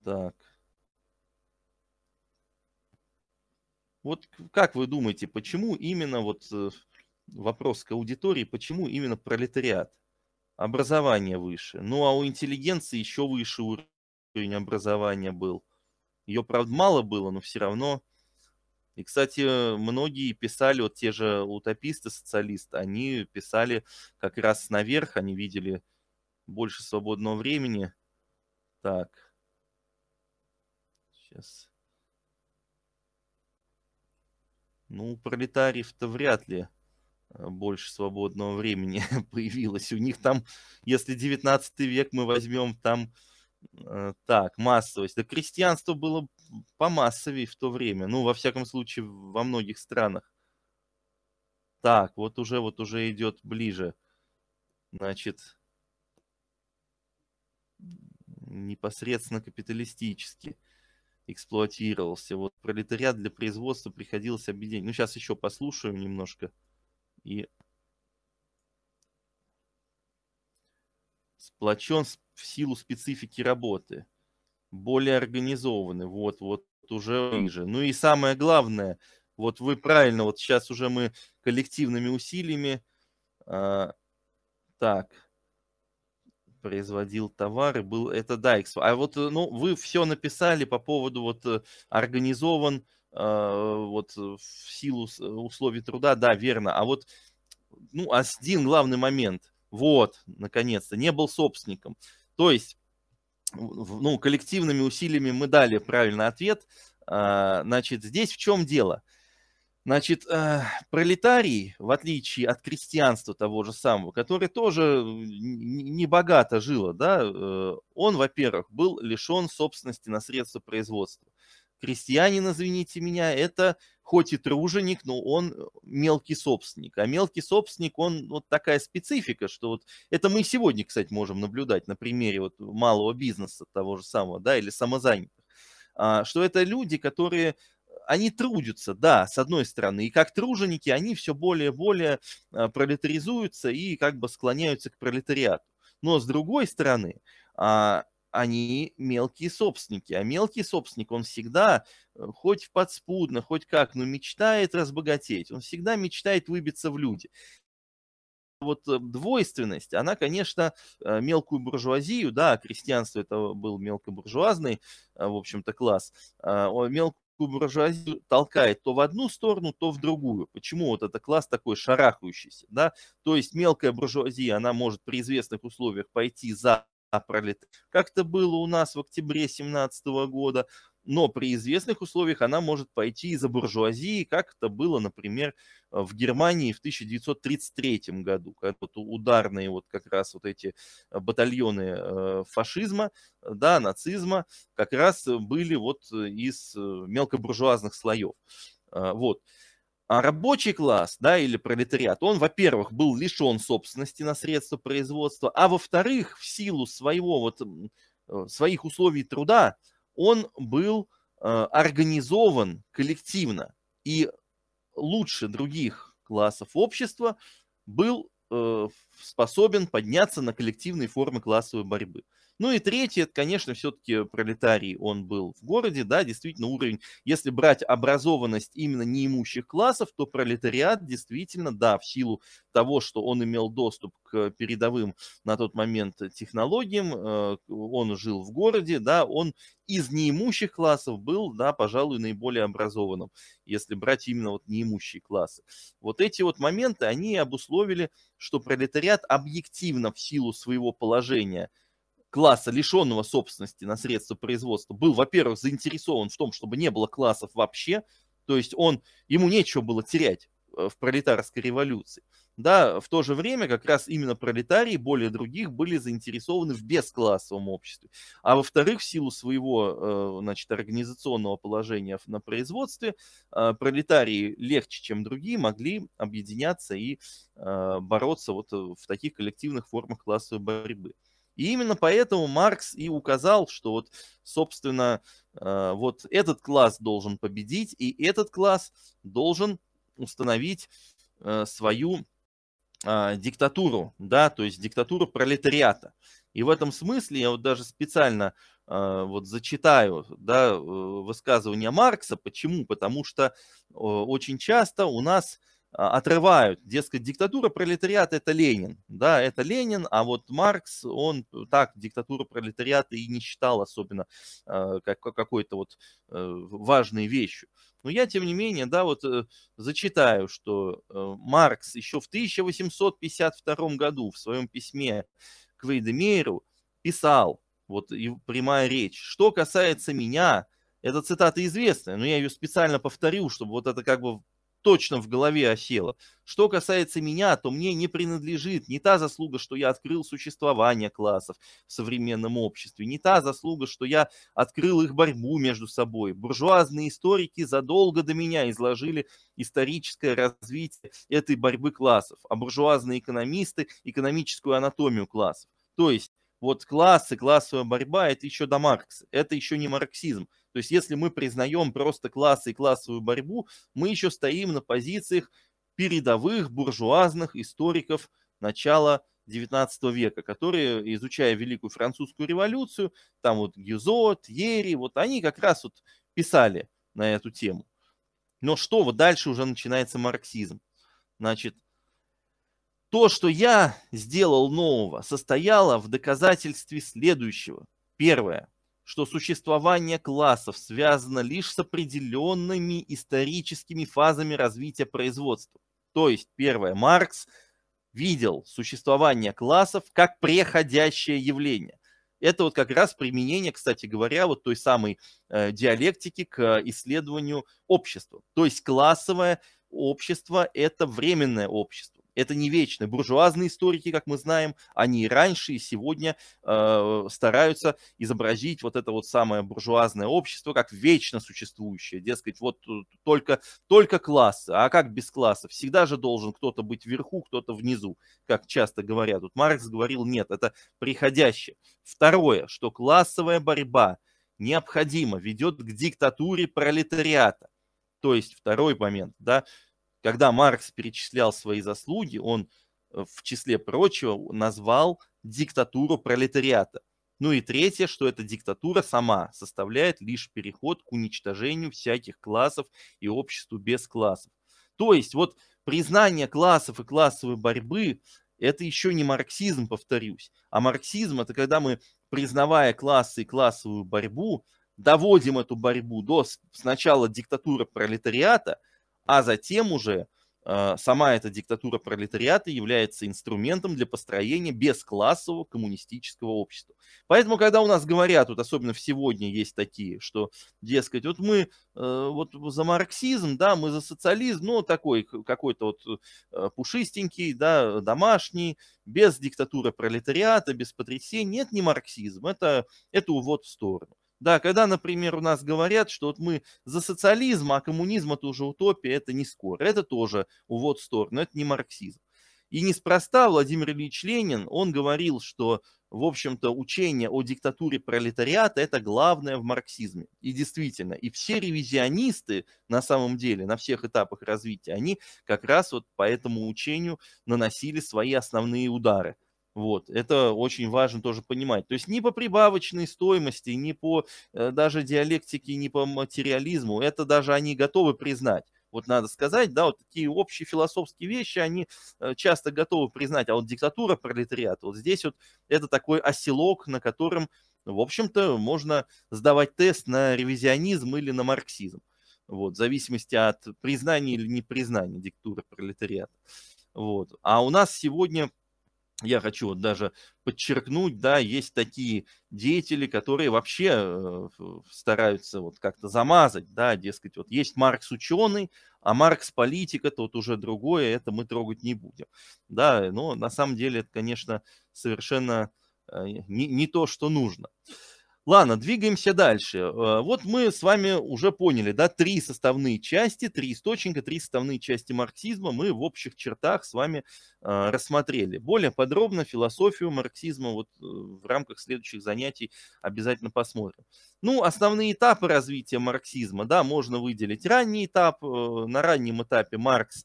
Так. Вот как вы думаете, почему именно вот э, вопрос к аудитории, почему именно пролетариат? Образование выше. Ну, а у интеллигенции еще выше уровень образования был. Ее, правда, мало было, но все равно и, кстати, э, многие писали, вот те же утописты, социалисты, они писали как раз наверх, они видели больше свободного времени. Так. Сейчас. Ну, у пролетариев-то вряд ли э, больше свободного времени [LAUGHS] появилось. У них там, если 19 век мы возьмем, там э, так, массовость. Да крестьянство было помассовее в то время. Ну, во всяком случае, во многих странах. Так, вот уже, вот уже идет ближе. Значит, непосредственно капиталистически эксплуатировался. Вот пролетариат для производства приходилось объединять. Ну, сейчас еще послушаем немножко и сплочен в силу специфики работы более организованы, вот, вот уже ниже. Ну и самое главное, вот вы правильно, вот сейчас уже мы коллективными усилиями, э, так, производил товары, был это да, а вот э, ну вы все написали по поводу вот э, организован а, э, вот в силу э, условий труда, да, верно. А вот ну а один главный момент, вот наконец-то не был собственником, то есть ну, коллективными усилиями мы дали правильный ответ. А, значит, здесь в чем дело? Значит, э, пролетарий, в отличие от крестьянства того же самого, которое тоже э, не богато жило, да, э, он, во-первых, был лишен собственности на средства производства. Крестьянин, извините меня, это хоть и труженик, но он э, мелкий собственник. А мелкий собственник, он вот такая специфика, что вот это мы сегодня, кстати, можем наблюдать на примере вот малого бизнеса того же самого, да, или самозанятых, а, что это люди, которые они трудятся, да, с одной стороны, и как труженики они все более и более а, пролетаризуются и как бы склоняются к пролетариату. Но с другой стороны, а, они мелкие собственники. А мелкий собственник, он всегда, э, хоть подспудно, хоть как, но мечтает разбогатеть. Он всегда мечтает выбиться в люди. Вот э, двойственность, она, конечно, э, мелкую буржуазию, да, крестьянство это был мелкобуржуазный, в общем-то, класс, а, мелкую буржуазию толкает то в одну сторону, то в другую. Почему вот этот класс такой шарахающийся, да? То есть мелкая буржуазия, она может при известных условиях пойти за а, пролет Как это было у нас в октябре 2017 года, но при известных условиях она может пойти из-за буржуазии, как это было, например, э, в Германии в 1933 году, когда вот ударные вот как раз вот эти э, батальоны э, фашизма, да, нацизма, как раз были вот из мелкобуржуазных слоев. Вот. А рабочий класс, да, или пролетариат, он, во-первых, был лишен собственности на средства производства, а во-вторых, в силу своего вот э, своих условий труда, он был э, организован коллективно и лучше других классов общества был э, способен подняться на коллективные формы классовой борьбы. Ну и третий, это, конечно, все-таки пролетарий он был в городе, да, действительно уровень, если брать образованность именно неимущих классов, то пролетариат действительно, да, в силу того, что он имел доступ к передовым на тот момент технологиям, э, он жил в городе, да, он из неимущих классов был, да, пожалуй, наиболее образованным, если брать именно вот неимущие классы. Вот эти вот моменты, они обусловили, что пролетариат объективно в силу своего положения – класса, лишенного собственности на средства производства, был, во-первых, заинтересован в том, чтобы не было классов вообще, то есть он, ему нечего было терять э, в пролетарской революции. Да, в то же время как раз именно пролетарии более других были заинтересованы в бесклассовом обществе. А во-вторых, в силу своего э, значит, организационного положения на производстве, э, пролетарии легче, чем другие, могли объединяться и бороться вот в таких коллективных формах классовой борьбы. И именно поэтому Маркс и указал, что вот, собственно, э, вот этот класс должен победить, и этот класс должен установить э, свою а, диктатуру, да, то есть диктатуру пролетариата. И в этом смысле я вот даже специально э, вот зачитаю да, высказывание Маркса. Почему? Потому что очень часто у нас а, отрывают. Дескать, диктатура пролетариата – это Ленин. Да, это Ленин, а вот Маркс, он так диктатуру пролетариата и не считал особенно э, как, какой-то вот э, важной вещью. Но я, тем не менее, да, вот э, зачитаю, что э, Маркс еще в 1852 году в своем письме к Вейдемейру писал, вот и прямая речь, что касается меня, это цитата известная, но я ее специально повторю, чтобы вот это как бы точно в голове осело. Что касается меня, то мне не принадлежит не та заслуга, что я открыл существование классов в современном обществе, не та заслуга, что я открыл их борьбу между собой. Буржуазные историки задолго до меня изложили историческое развитие этой борьбы классов, а буржуазные экономисты – экономическую анатомию классов. То есть вот классы, классовая борьба – это еще до Маркса, это еще не марксизм, то есть если мы признаем просто классы и классовую борьбу, мы еще стоим на позициях передовых буржуазных историков начала XIX века, которые, изучая Великую Французскую революцию, там вот Гюзо, Тьери, вот они как раз вот писали на эту тему. Но что, вот дальше уже начинается марксизм. Значит, то, что я сделал нового, состояло в доказательстве следующего. Первое что существование классов связано лишь с определенными историческими фазами развития производства. То есть, первое, Маркс видел существование классов как преходящее явление. Это вот как раз применение, кстати говоря, вот той самой э, диалектики к исследованию общества. То есть классовое общество – это временное общество это не вечно. Буржуазные историки, как мы знаем, они и раньше, и сегодня э, стараются изобразить вот это вот самое буржуазное общество как вечно существующее. Дескать, вот только, только классы, а как без класса? Всегда же должен кто-то быть вверху, кто-то внизу, как часто говорят. Вот Маркс говорил, нет, это приходящее. Второе, что классовая борьба необходима, ведет к диктатуре пролетариата. То есть второй момент, да, когда Маркс перечислял свои заслуги, он э, в числе прочего назвал диктатуру пролетариата. Ну и третье, что эта диктатура сама составляет лишь переход к уничтожению всяких классов и обществу без классов. То есть вот признание классов и классовой борьбы это еще не марксизм, повторюсь, а марксизм это когда мы, признавая классы и классовую борьбу, доводим эту борьбу до сначала диктатуры пролетариата – а затем уже э, сама эта диктатура пролетариата является инструментом для построения бесклассового коммунистического общества. Поэтому, когда у нас говорят, вот особенно в сегодня есть такие, что, дескать, вот мы э, вот за марксизм, да, мы за социализм, но ну, такой какой-то вот э, пушистенький, да, домашний, без диктатуры пролетариата, без потрясений, нет, не марксизм, это, это увод в сторону. Да, когда, например, у нас говорят, что вот мы за социализм, а коммунизм это уже утопия, это не скоро. Это тоже увод в сторону, это не марксизм. И неспроста Владимир Ильич Ленин, он говорил, что, в общем-то, учение о диктатуре пролетариата – это главное в марксизме. И действительно, и все ревизионисты, на самом деле, на всех этапах развития, они как раз вот по этому учению наносили свои основные удары. Вот, это очень важно тоже понимать. То есть не по прибавочной стоимости, не по э, даже диалектике, не по материализму, это даже они готовы признать. Вот надо сказать, да, вот такие общие философские вещи, они э, часто готовы признать, а вот диктатура пролетариата, вот здесь вот это такой оселок, на котором, в общем-то, можно сдавать тест на ревизионизм или на марксизм. Вот, в зависимости от признания или непризнания диктатуры пролетариата. Вот. А у нас сегодня я хочу вот даже подчеркнуть, да, есть такие деятели, которые вообще э, стараются вот как-то замазать, да, дескать, вот есть Маркс ученый, а Маркс политика, это вот уже другое, это мы трогать не будем, да, но на самом деле это, конечно, совершенно э, не, не то, что нужно. Ладно, двигаемся дальше. Э, вот мы с вами уже поняли, да, три составные части, три источника, три составные части марксизма мы в общих чертах с вами э, рассмотрели. Более подробно философию марксизма вот э, в рамках следующих занятий обязательно посмотрим. Ну, основные этапы развития марксизма, да, можно выделить ранний этап. На раннем этапе Маркс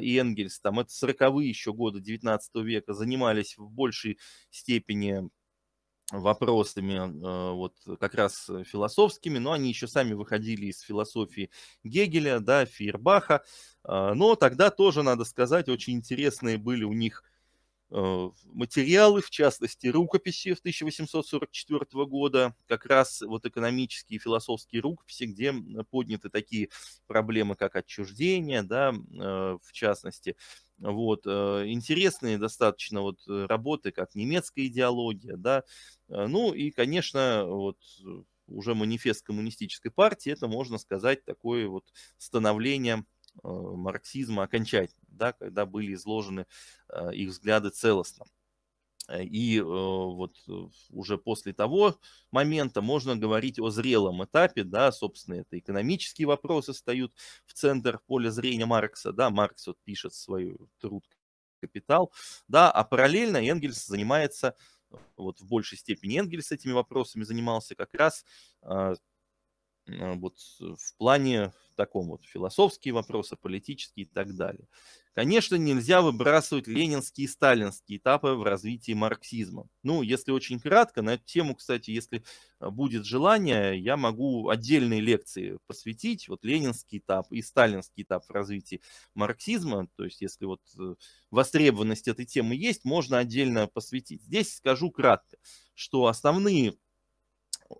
и Энгельс, там это 40-е еще годы 19 века, занимались в большей степени вопросами а, вот как раз э, философскими, но они еще сами выходили из философии Гегеля, да, Фейербаха, а, но тогда тоже, надо сказать, очень интересные были у них э, материалы, в частности, рукописи 1844 года, как раз вот экономические и философские рукописи, где подняты такие проблемы, как отчуждение, да, э, в частности, вот, э, интересные достаточно вот э, работы, как немецкая идеология, да, э, ну и, конечно, вот уже манифест коммунистической партии, это, можно сказать, такое вот становление марксизма окончательно, да, когда были изложены их взгляды целостно. Э, и э, вот э, уже после того момента можно говорить о зрелом этапе, да, собственно, это экономические вопросы встают в центр поля зрения Маркса, да, Маркс вот пишет свою труд «Капитал», да, а параллельно Энгельс занимается, вот в большей степени Энгельс этими вопросами занимался как раз а, а, вот в плане таком вот философские вопросы, политические и так далее. Конечно, нельзя выбрасывать ленинские и сталинские этапы в развитии марксизма. Ну, если очень кратко, на эту тему, кстати, если а, будет желание, я могу отдельные лекции посвятить. Вот ленинский этап и сталинский этап в развитии марксизма. То есть, если вот э, востребованность этой темы есть, можно отдельно посвятить. Здесь скажу кратко, что основные,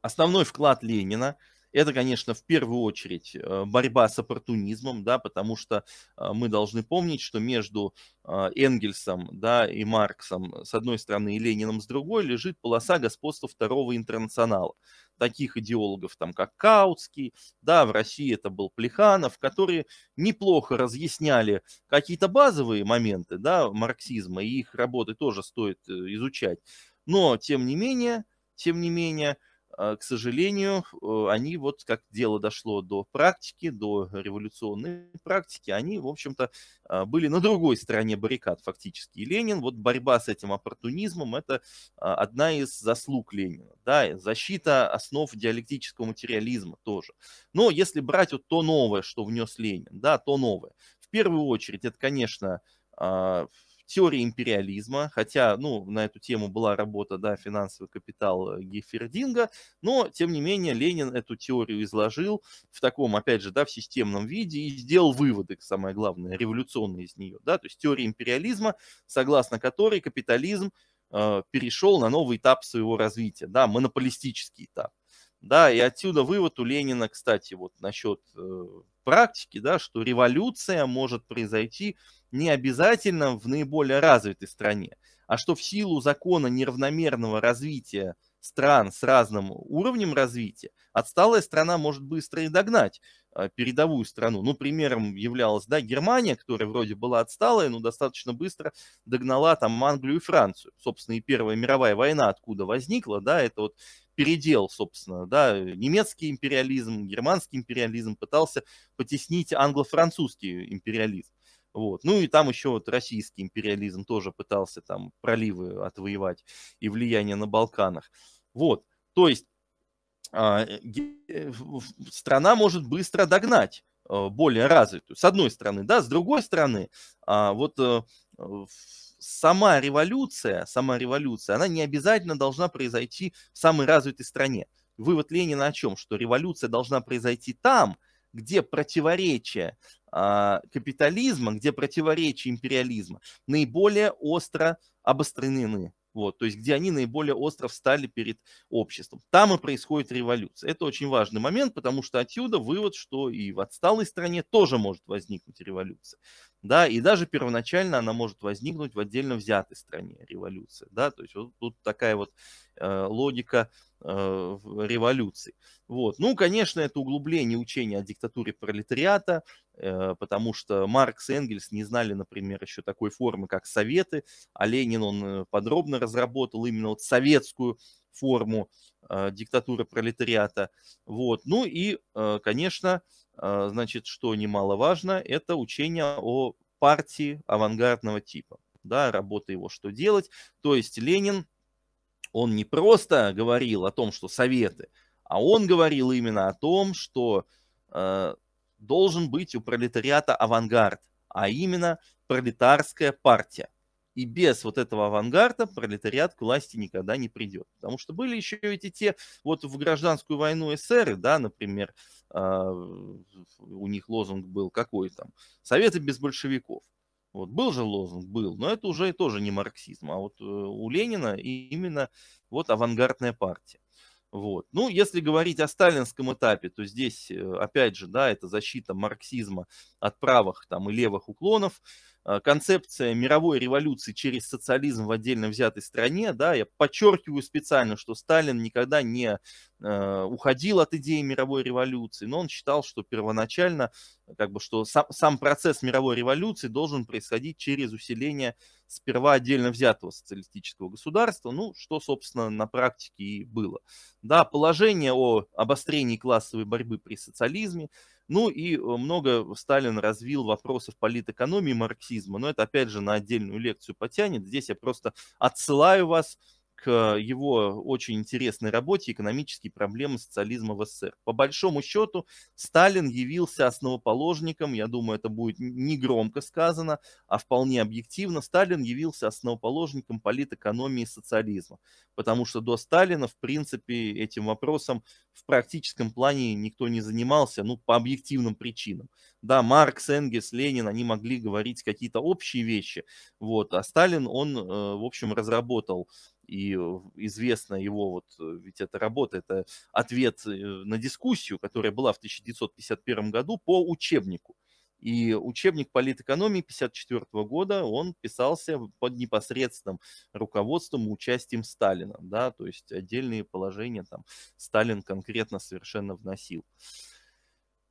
основной вклад Ленина – это, конечно, в первую очередь э, борьба с оппортунизмом, да, потому что э, мы должны помнить, что между э, Энгельсом да, и Марксом с одной стороны и Лениным с другой лежит полоса господства Второго интернационала таких идеологов, там, как Каутский, да, в России это был Плеханов, которые неплохо разъясняли какие-то базовые моменты, да, марксизма, и их работы тоже стоит изучать. Но, тем не менее, тем не менее, а, к сожалению, э, они вот как дело дошло до практики, до революционной практики, они, в общем-то, а, были на другой стороне баррикад фактически. И Ленин, вот борьба с этим оппортунизмом, это а, одна из заслуг Ленина. Да, защита основ диалектического материализма тоже. Но если брать вот то новое, что внес Ленин, да, то новое, в первую очередь это, конечно, теории империализма, хотя, ну, на эту тему была работа, да, финансовый капитал э, Гефердинга, но, тем не менее, Ленин эту теорию изложил в таком, опять же, да, в системном виде и сделал выводы, самое главное, революционные из нее, да, то есть теория империализма, согласно которой капитализм э, перешел на новый этап своего развития, да, монополистический этап. Да, и отсюда вывод у Ленина, кстати, вот насчет э, практики, да, что революция может произойти не обязательно в наиболее развитой стране, а что в силу закона неравномерного развития стран с разным уровнем развития отсталая страна может быстро и догнать а, передовую страну. Ну, примером являлась, да, Германия, которая вроде была отсталая, но достаточно быстро догнала там Англию и Францию. Собственно, и Первая мировая война откуда возникла, да, это вот передел, собственно, да, немецкий империализм, германский империализм пытался потеснить англо-французский империализм. Вот. Ну и там еще вот российский империализм тоже пытался там проливы отвоевать и влияние на Балканах. Вот. То есть а, э, э, страна может быстро догнать э, более развитую. С одной стороны, да, с другой стороны, а вот сама революция, сама революция, она не обязательно должна произойти в самой развитой стране. Вывод Ленина о чем? Что революция должна произойти там, где противоречие а, капитализма, где противоречие империализма наиболее остро обострены вот, то есть где они наиболее остро встали перед обществом. Там и происходит революция. Это очень важный момент, потому что отсюда вывод, что и в отсталой стране тоже может возникнуть революция да, и даже первоначально она может возникнуть в отдельно взятой стране революции, да, то есть вот тут такая вот э, логика э, революции. Вот. Ну, конечно, это углубление учения о диктатуре пролетариата, э, потому что Маркс и Энгельс не знали, например, еще такой формы, как советы, а Ленин, он э, подробно разработал именно вот советскую форму э, диктатуры пролетариата. Вот. Ну и, э, конечно, а, значит, что немаловажно, это учение о партии авангардного типа. Да, работа его «Что делать?». То есть Ленин, он не просто говорил о том, что советы, а он говорил именно о том, что э, должен быть у пролетариата авангард, а именно пролетарская партия. И без вот этого авангарда пролетариат к власти никогда не придет. Потому что были еще эти те, вот в гражданскую войну СССР, да, например, а, у них лозунг был какой там, советы без большевиков. Вот был же лозунг, был, но это уже тоже не марксизм, а вот э, у Ленина именно вот авангардная партия. Вот. Ну, если говорить о сталинском этапе, то здесь, э, опять же, да, это защита марксизма от правых там и левых уклонов, а, концепция мировой революции через социализм в отдельно взятой стране, да, я подчеркиваю специально, что Сталин никогда не э, уходил от идеи мировой революции, но он считал, что первоначально, как бы, что сам, сам процесс мировой революции должен происходить через усиление сперва отдельно взятого социалистического государства, ну, что, собственно, на практике и было. Да, положение о обострении классовой борьбы при социализме, ну и э, много Сталин развил вопросов политэкономии марксизма, но это опять же на отдельную лекцию потянет. Здесь я просто отсылаю вас к э, его очень интересной работе «Экономические проблемы социализма в СССР». По большому счету, Сталин явился основоположником, я думаю, это будет не громко сказано, а вполне объективно, Сталин явился основоположником политэкономии социализма, потому что до Сталина, в принципе, этим вопросом в практическом плане никто не занимался, ну, по объективным причинам. Да, Маркс, Энгельс, Ленин, они могли говорить какие-то общие вещи, вот, а Сталин, он, э, в общем, разработал и э, известно его, вот э, ведь эта работа, это ответ э, на дискуссию, которая была в 1951 году по учебнику. И учебник политэкономии 1954 года, он писался под непосредственным руководством и участием Сталина, да, то есть отдельные положения там Сталин конкретно совершенно вносил. Э,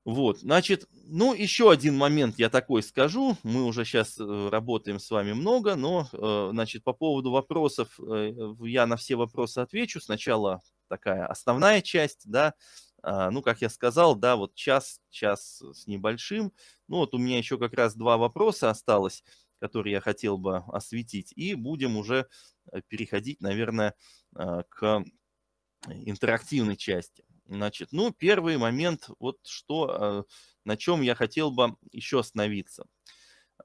вот, значит, ну еще один момент я такой скажу. Мы уже сейчас э, работаем с вами много, но, э, значит, по поводу вопросов э, я на все вопросы отвечу. Сначала такая основная часть, да, а, ну, как я сказал, да, вот час, час с небольшим. Ну, вот у меня еще как раз два вопроса осталось, которые я хотел бы осветить. И будем уже переходить, наверное, к интерактивной части. Значит, ну, первый момент, вот что, э, на чем я хотел бы еще остановиться.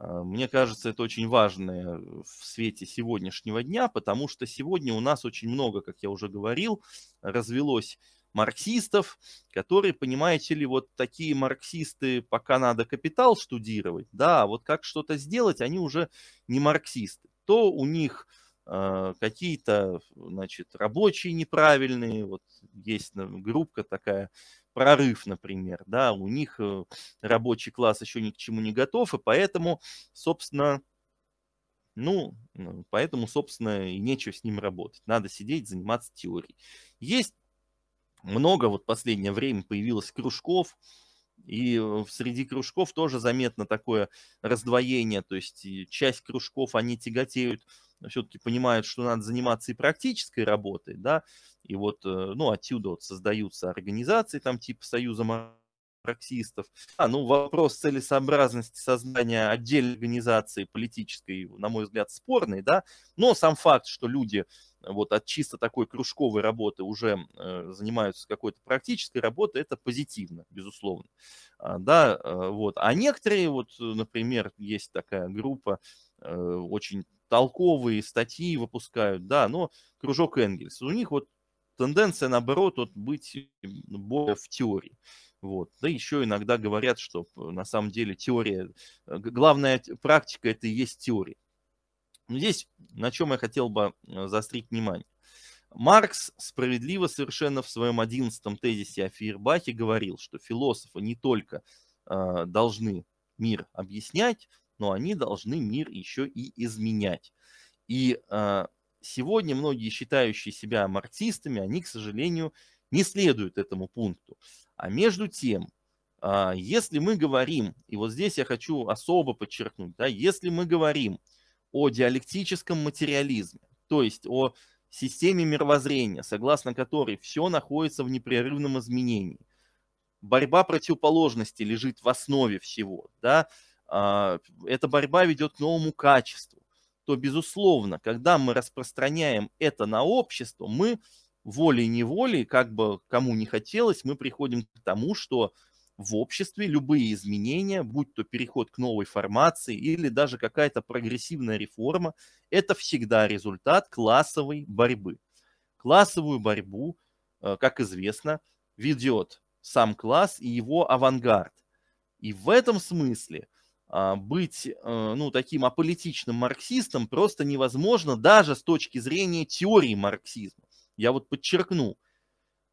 Э, мне кажется, это очень важное в свете сегодняшнего дня, потому что сегодня у нас очень много, как я уже говорил, развелось марксистов, которые, понимаете ли, вот такие марксисты, пока надо капитал штудировать, да, а вот как что-то сделать, они уже не марксисты. То у них Э, какие-то, значит, рабочие неправильные, вот есть э, группка такая, прорыв, например, да, у них э, рабочий класс еще ни к чему не готов, и поэтому, собственно, ну, поэтому, собственно, и нечего с ним работать. Надо сидеть, заниматься теорией. Есть много, вот последнее время появилось кружков, и э, среди кружков тоже заметно такое раздвоение, то есть часть кружков, они тяготеют, э, все-таки понимают, что надо заниматься и практической работой, да, и вот, э, ну, отсюда вот создаются организации там типа Союза марксистов. А, ну, вопрос целесообразности создания отдельной организации политической, на мой взгляд, спорный, да, но сам факт, что люди вот от чисто такой кружковой работы уже э, занимаются какой-то практической работой, это позитивно, безусловно. А, да, э, вот. А некоторые, вот, например, есть такая группа, э, очень толковые статьи выпускают, да, но кружок Энгельс, у них вот тенденция, наоборот, вот быть более в теории. Вот. Да еще иногда говорят, что на самом деле теория, главная практика это и есть теория. Ну, здесь на чем я хотел бы э, заострить внимание. Маркс справедливо совершенно в своем одиннадцатом тезисе о Фейербахе говорил, что философы не только э, должны мир объяснять, но они должны мир еще и изменять. И э, сегодня многие считающие себя марксистами, они, к сожалению, не следуют этому пункту. А между тем, э, если мы говорим, и вот здесь я хочу особо подчеркнуть, да, если мы говорим, о диалектическом материализме, то есть о системе мировоззрения, согласно которой все находится в непрерывном изменении. Борьба противоположности лежит в основе всего. Да? А, эта борьба ведет к новому качеству. То, безусловно, когда мы распространяем это на общество, мы волей-неволей, как бы кому не хотелось, мы приходим к тому, что в обществе любые изменения, будь то переход к новой формации или даже какая-то прогрессивная реформа, это всегда результат классовой борьбы. Классовую борьбу, э, как известно, ведет сам класс и его авангард. И в этом смысле а, быть э, ну, таким аполитичным марксистом просто невозможно даже с точки зрения теории марксизма. Я вот подчеркну –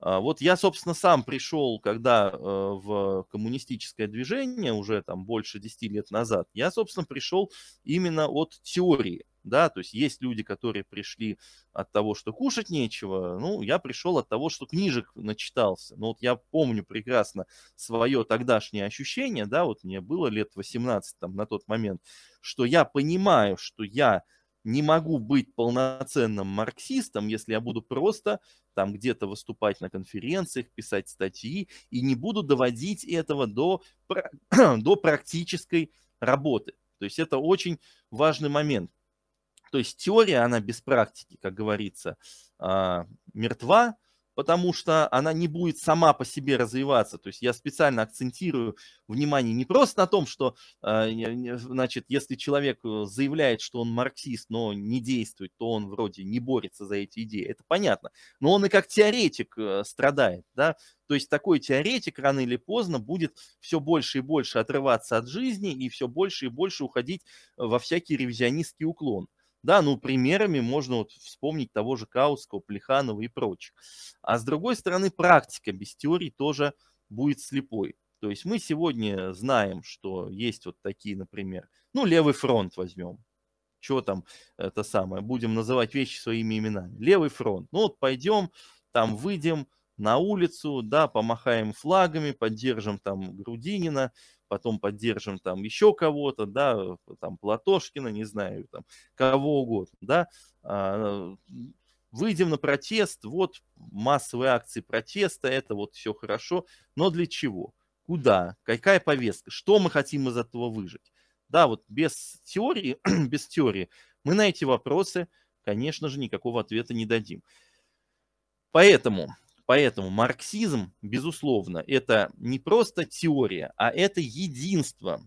а, вот я, собственно, сам пришел, когда э, в коммунистическое движение уже там больше 10 лет назад, я, собственно, пришел именно от теории. Да, то есть есть люди, которые пришли от того, что кушать нечего. Ну, я пришел от того, что книжек начитался. Но ну, вот я помню прекрасно свое тогдашнее ощущение, да, вот мне было лет 18 там на тот момент, что я понимаю, что я не могу быть полноценным марксистом, если я буду просто там где-то выступать на конференциях, писать статьи и не буду доводить этого до, [CLEARS THROAT] до практической работы. То есть это очень важный момент. То есть теория, она без практики, как говорится, а, мертва, потому что она не будет сама по себе развиваться. То есть я специально акцентирую внимание не просто на том, что, а, значит, если человек э, заявляет, что он марксист, но не действует, то он вроде не борется за эти идеи, это понятно. Но он и как теоретик э, страдает, да, то есть такой теоретик рано или поздно будет все больше и больше отрываться от жизни и все больше и больше уходить э, во всякий ревизионистский уклон. Да, ну примерами можно вот вспомнить того же Каутского, Плеханова и прочих. А с другой стороны, практика без теории тоже будет слепой. То есть мы сегодня знаем, что есть вот такие, например, ну, левый фронт возьмем. Что там это самое? Будем называть вещи своими именами. Левый фронт. Ну вот пойдем, там выйдем на улицу, да, помахаем флагами, поддержим там Грудинина, потом поддержим там еще кого-то, да, э, там Платошкина, не знаю, там кого угодно, да, а, выйдем на протест, вот массовые акции протеста, это вот все хорошо, но для чего? Куда? Какая повестка? Что мы хотим из этого выжить? Да, вот без теории, [CLEARS THROAT] без теории мы на эти вопросы, конечно же, никакого ответа не дадим. Поэтому Поэтому марксизм, безусловно, это не просто теория, а это единство,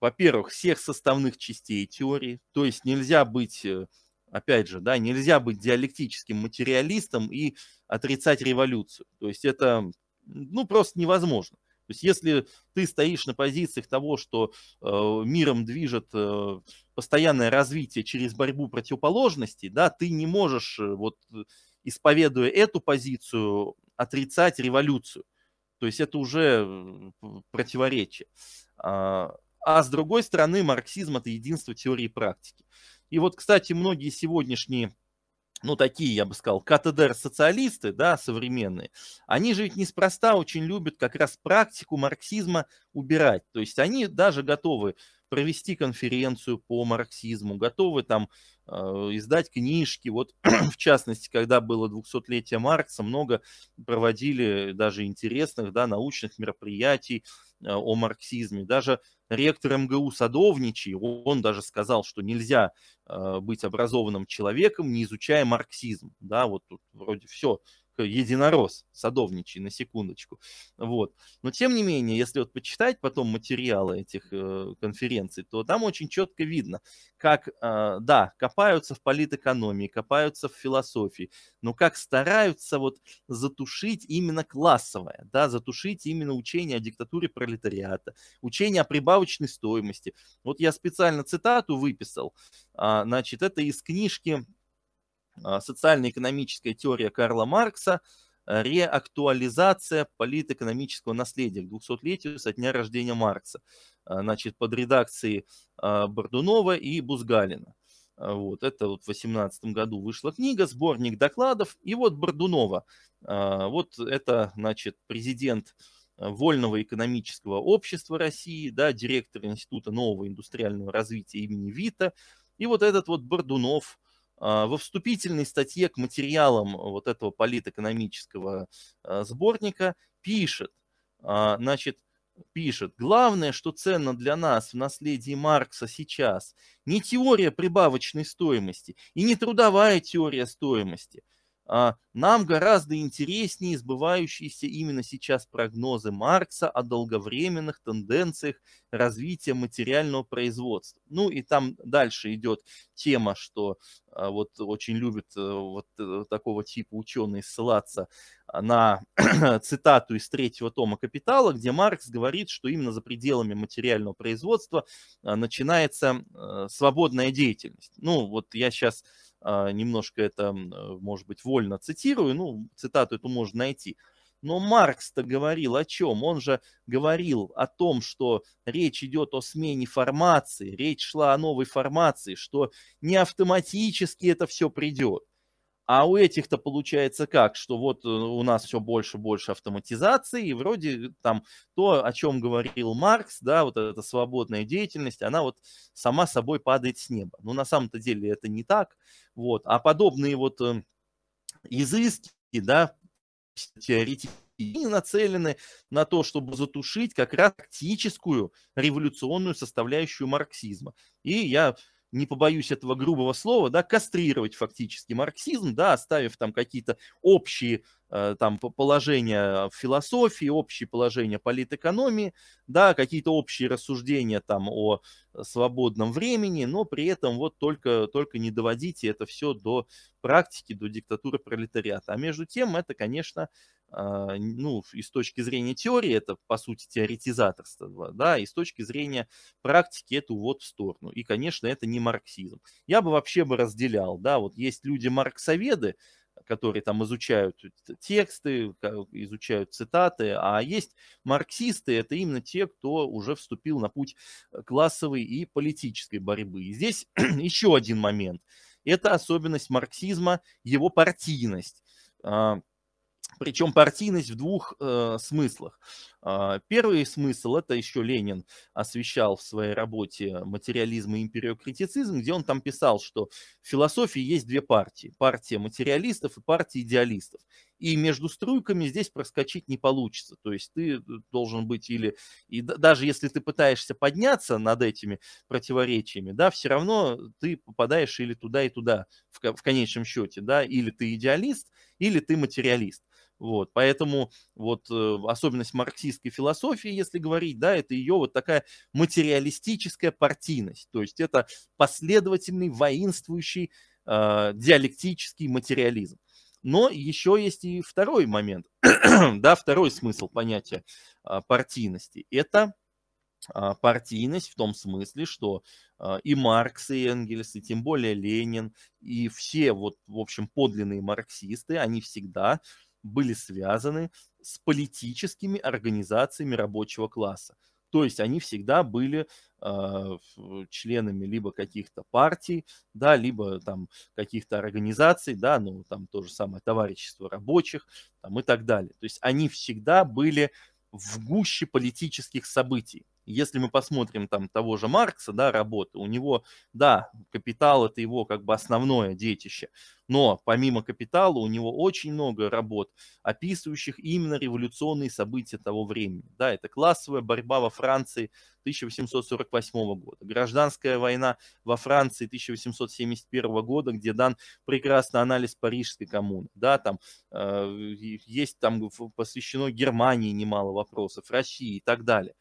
во-первых, всех составных частей теории. То есть нельзя быть, э, опять же, да, нельзя быть диалектическим материалистом и отрицать революцию. То есть это, ну, просто невозможно. То есть если ты стоишь на позициях того, что э, миром движет э, постоянное развитие через борьбу противоположностей, да, ты не можешь э, вот исповедуя эту позицию, отрицать революцию. То есть это уже противоречие. А, а, с другой стороны, марксизм – это единство теории и практики. И вот, кстати, многие сегодняшние ну, такие, я бы сказал, КТДР социалисты да, современные, они же ведь неспроста очень любят как раз практику марксизма убирать. То есть они даже готовы провести конференцию по марксизму, готовы там Э, издать книжки. Вот, [CLEARS THROAT] в частности, когда было 200-летие Маркса, много проводили даже интересных да, научных мероприятий э, о марксизме. Даже ректор МГУ Садовничий, он даже сказал, что нельзя э, быть образованным человеком, не изучая марксизм. Да, вот тут вроде все единорос садовничий, на секундочку. Вот. Но тем не менее, если вот почитать потом материалы этих э, конференций, то там очень четко видно, как, э, да, копаются в политэкономии, копаются в философии, но как стараются вот затушить именно классовое, да, затушить именно учение о диктатуре пролетариата, учение о прибавочной стоимости. Вот я специально цитату выписал, э, значит, это из книжки а, социально-экономическая теория Карла Маркса, а, реактуализация политэкономического наследия к 200-летию со дня рождения Маркса, а, значит, под редакцией Бордунова и Бузгалина. Вот, это вот в 18 году вышла книга, сборник докладов, и вот Бордунова, вот это, значит, президент Вольного экономического общества России, да, директор Института нового индустриального развития имени Вита, и вот этот вот Бордунов, а, во вступительной статье к материалам вот этого политэкономического а, сборника пишет, а, значит, пишет, главное, что ценно для нас в наследии Маркса сейчас, не теория прибавочной стоимости и не трудовая теория стоимости – а, нам гораздо интереснее сбывающиеся именно сейчас прогнозы Маркса о долговременных тенденциях развития материального производства. Ну и там дальше идет тема, что а, вот очень любят э, вот э, такого типа ученые ссылаться а, на [CLEARS THROAT] цитату из третьего тома «Капитала», где Маркс говорит, что именно за пределами материального производства начинается э, свободная деятельность. Ну вот я сейчас а, немножко это, э, может быть, вольно цитирую, ну, цитату эту можно найти. Но Маркс-то говорил о чем? Он же говорил о том, что речь идет о смене формации, речь шла о новой формации, что не автоматически это все придет. А у этих-то получается как, что вот э, у нас все больше и больше автоматизации, и вроде там то, о чем говорил Маркс, да, вот эта свободная деятельность, она вот сама собой падает с неба. Но ну, на самом-то деле это не так. Вот. А подобные вот э, изыски, да, теоретические, нацелены на то, чтобы затушить как раз тактическую революционную составляющую марксизма. И я не побоюсь этого грубого слова, да, кастрировать фактически марксизм, да, оставив там какие-то общие Э, там положения в философии, общие положения политэкономии, да, какие-то общие рассуждения там о э, свободном времени, но при этом вот только, только не доводите это все до практики, до диктатуры пролетариата. А между тем это, конечно, а, ну, и с точки зрения теории это, по сути, теоретизаторство, да, и с точки зрения практики эту вот в сторону. И, конечно, это не марксизм. Я бы вообще бы разделял, да, вот есть люди марксоведы, которые там изучают тексты, изучают цитаты, а есть марксисты, это именно те, кто уже вступил на путь э, классовой и политической борьбы. И здесь [CLEARS THROAT] еще один момент. Это особенность марксизма, его партийность. А, причем партийность в двух э, смыслах. Э, первый смысл, это еще Ленин освещал в своей работе «Материализм и империокритицизм», где он там писал, что в философии есть две партии. Партия материалистов и партия идеалистов. И между струйками здесь проскочить не получится. То есть ты должен быть или... И даже если ты пытаешься подняться над этими противоречиями, да, все равно ты попадаешь или туда, и туда в, в конечном счете, да, или ты идеалист, или ты материалист. Вот, поэтому вот э, особенность марксистской философии, если говорить, да, это ее вот такая материалистическая партийность, то есть это последовательный воинствующий э, диалектический материализм. Но еще есть и второй момент, [CLEARS THROAT] да, второй смысл понятия э, партийности. Это а, партийность в том смысле, что и Маркс, и Энгельс, и тем более Ленин, и все вот, в общем, подлинные марксисты, они всегда были связаны с политическими организациями рабочего класса. То есть они всегда были э, членами либо каких-то партий, да, либо там каких-то организаций, да, ну там то же самое товарищество рабочих там, и так далее. То есть они всегда были в гуще политических событий. Если мы посмотрим там того же Маркса, да, работы, у него, да, капитал – это его как бы основное детище, но помимо капитала у него очень много работ, описывающих именно революционные события того времени. Да, это классовая борьба во Франции 1848 года, гражданская война во Франции 1871 года, где дан прекрасный анализ Парижской коммуны. Да, там э, есть там посвящено Германии немало вопросов, России и так далее.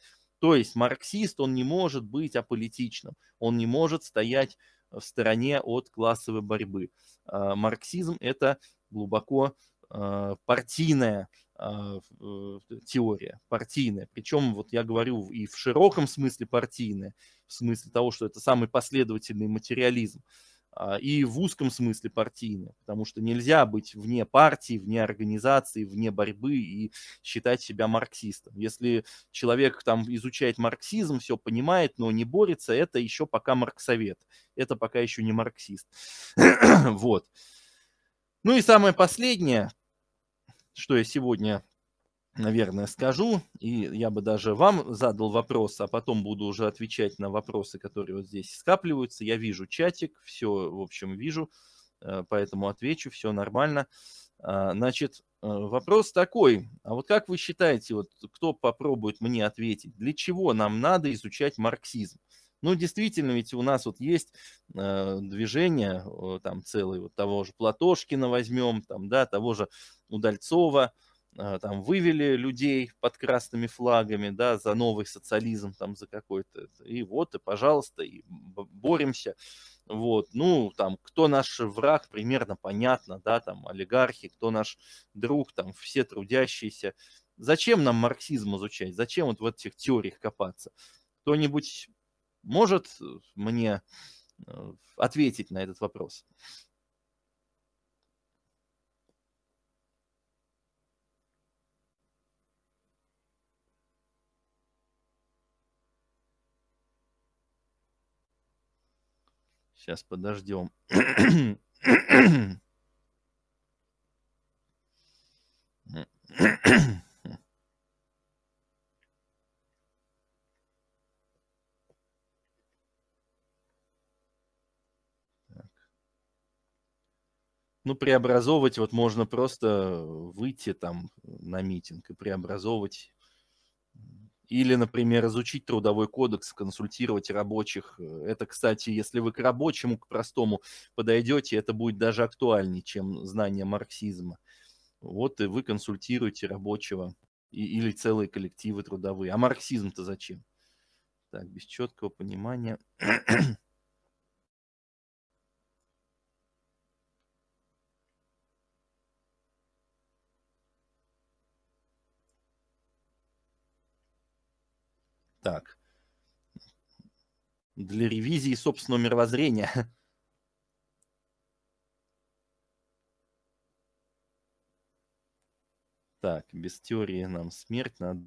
То есть марксист, он не может быть аполитичным, он не может стоять в стороне от классовой борьбы. А, марксизм – это глубоко а, партийная а, э, теория, партийная. Причем, вот я говорю и в широком смысле партийная, в смысле того, что это самый последовательный материализм. А, и в узком смысле партийны, потому что нельзя быть вне партии, вне организации, вне борьбы и считать себя марксистом. Если человек там изучает марксизм, все понимает, но не борется, это еще пока марксовет, это пока еще не марксист. [CLEARS THROAT] вот. Ну и самое последнее, что я сегодня наверное, скажу, и я бы даже вам задал вопрос, а потом буду уже отвечать на вопросы, которые вот здесь скапливаются. Я вижу чатик, все, в общем, вижу, э, поэтому отвечу, все нормально. А, значит, э, вопрос такой, а вот как вы считаете, вот кто попробует мне ответить, для чего нам надо изучать марксизм? Ну, действительно, ведь у нас вот есть э, движение, э, там, целый вот того же Платошкина возьмем, там, да, того же Удальцова, э, а, там вывели людей под красными флагами, да, за новый социализм там, за какой-то, и вот, и пожалуйста, и боремся, вот, ну, там, кто наш враг, примерно понятно, да, там, олигархи, кто наш друг, там, все трудящиеся, зачем нам марксизм изучать, зачем вот в этих теориях копаться, кто-нибудь может мне э, ответить на этот вопрос? Сейчас подождем. Ну, преобразовывать вот можно просто выйти там на митинг и преобразовывать или, например, изучить трудовой кодекс, консультировать рабочих. Э, это, кстати, если вы к рабочему, к простому подойдете, это будет даже актуальнее, чем знание марксизма. Вот и вы консультируете рабочего и, или целые коллективы трудовые. А марксизм-то зачем? Так, без четкого понимания. Так. Для ревизии собственного мировоззрения. Так, без теории нам смерть, надо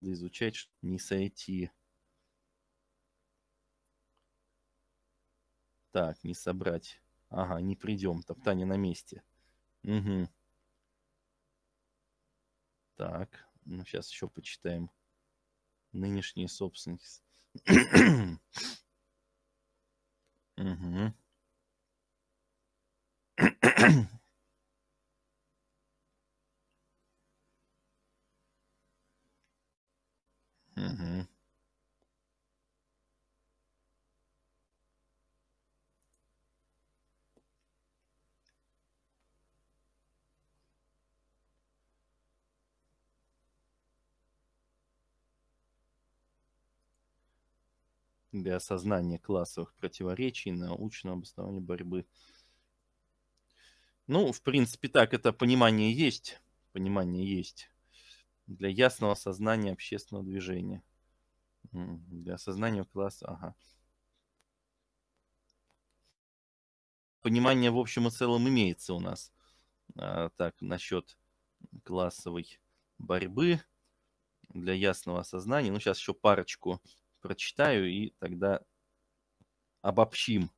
изучать, чтобы не сойти. Так, не собрать. Ага, не придем, топтание на месте. Угу. Так, ну сейчас еще почитаем нынешние собственники. угу. угу. для осознания классовых противоречий, научного обоснования борьбы. Ну, в принципе, так, это понимание есть. Понимание есть. Для ясного осознания общественного движения. Для осознания класса, ага. Понимание в общем и целом имеется у нас. А, так, насчет классовой борьбы для ясного осознания. Ну, сейчас еще парочку прочитаю и тогда обобщим.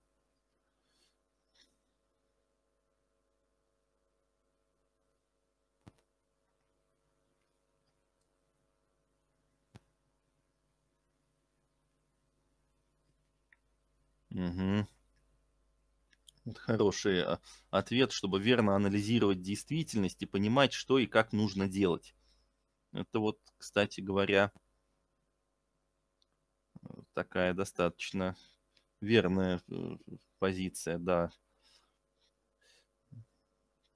Угу. вот хороший а, ответ, чтобы верно анализировать действительность и понимать, что и как нужно делать. Это вот, кстати говоря, такая достаточно верная э, позиция, да.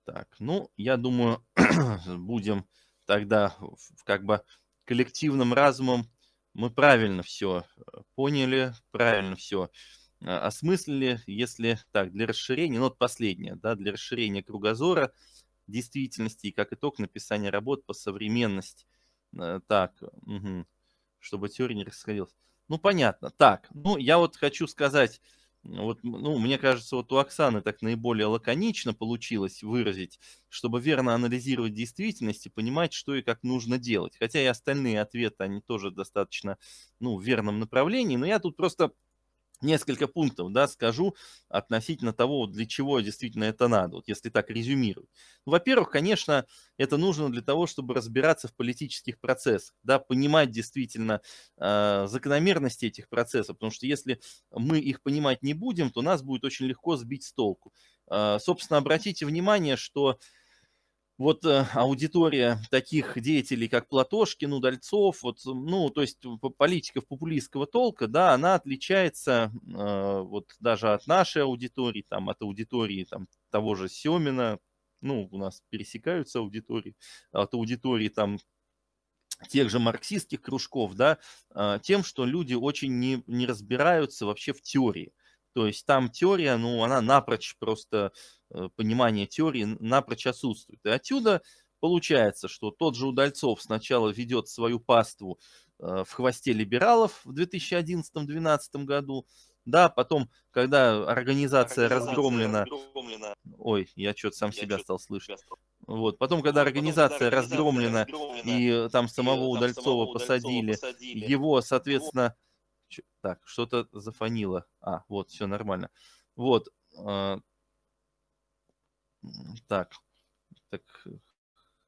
Так, ну, я думаю, [CLEARS THROAT] будем тогда как бы коллективным разумом мы правильно все э, поняли, правильно все э, осмыслили, если так, для расширения, ну вот последнее, да, для расширения кругозора действительности и как итог написания работ по современности. Так, угу, чтобы теория не расходилась. Ну, понятно. Так, ну, я вот хочу сказать, вот, ну, мне кажется, вот у Оксаны так наиболее лаконично получилось выразить, чтобы верно анализировать действительность и понимать, что и как нужно делать. Хотя и остальные ответы, они тоже достаточно, ну, в верном направлении, но я тут просто несколько пунктов да, скажу относительно того, для чего действительно это надо, вот если так резюмировать. Ну, во-первых, конечно, это нужно для того, чтобы разбираться в политических процессах, да, понимать действительно э, закономерности этих процессов, потому что если мы их понимать не будем, то нас будет очень легко сбить с толку. Э, собственно, обратите внимание, что э, вот э, аудитория таких деятелей, как Платошкин, Удальцов, вот, ну, то есть политиков популистского толка, да, она отличается э, вот даже от нашей аудитории, там, от аудитории там, того же Семина, ну, у нас пересекаются аудитории, от аудитории там тех же марксистских кружков, да, а, тем, что люди очень не, не разбираются вообще в теории. То есть там теория, ну, она напрочь просто Э, понимание теории напрочь отсутствует. И отсюда получается, что тот же Удальцов сначала ведет свою паству э, в хвосте либералов в 2011-2012 году, да, потом, когда организация, организация разгромлена, разгромлена, ой, я что-то сам я себя что стал слышать, себя... вот, потом, когда потом, организация разгромлена, разгромлена и э, там самого и, Удальцова, самого посадили, посадили, его, соответственно, его... так, что-то зафонило, а, вот, все нормально, вот, так, так э,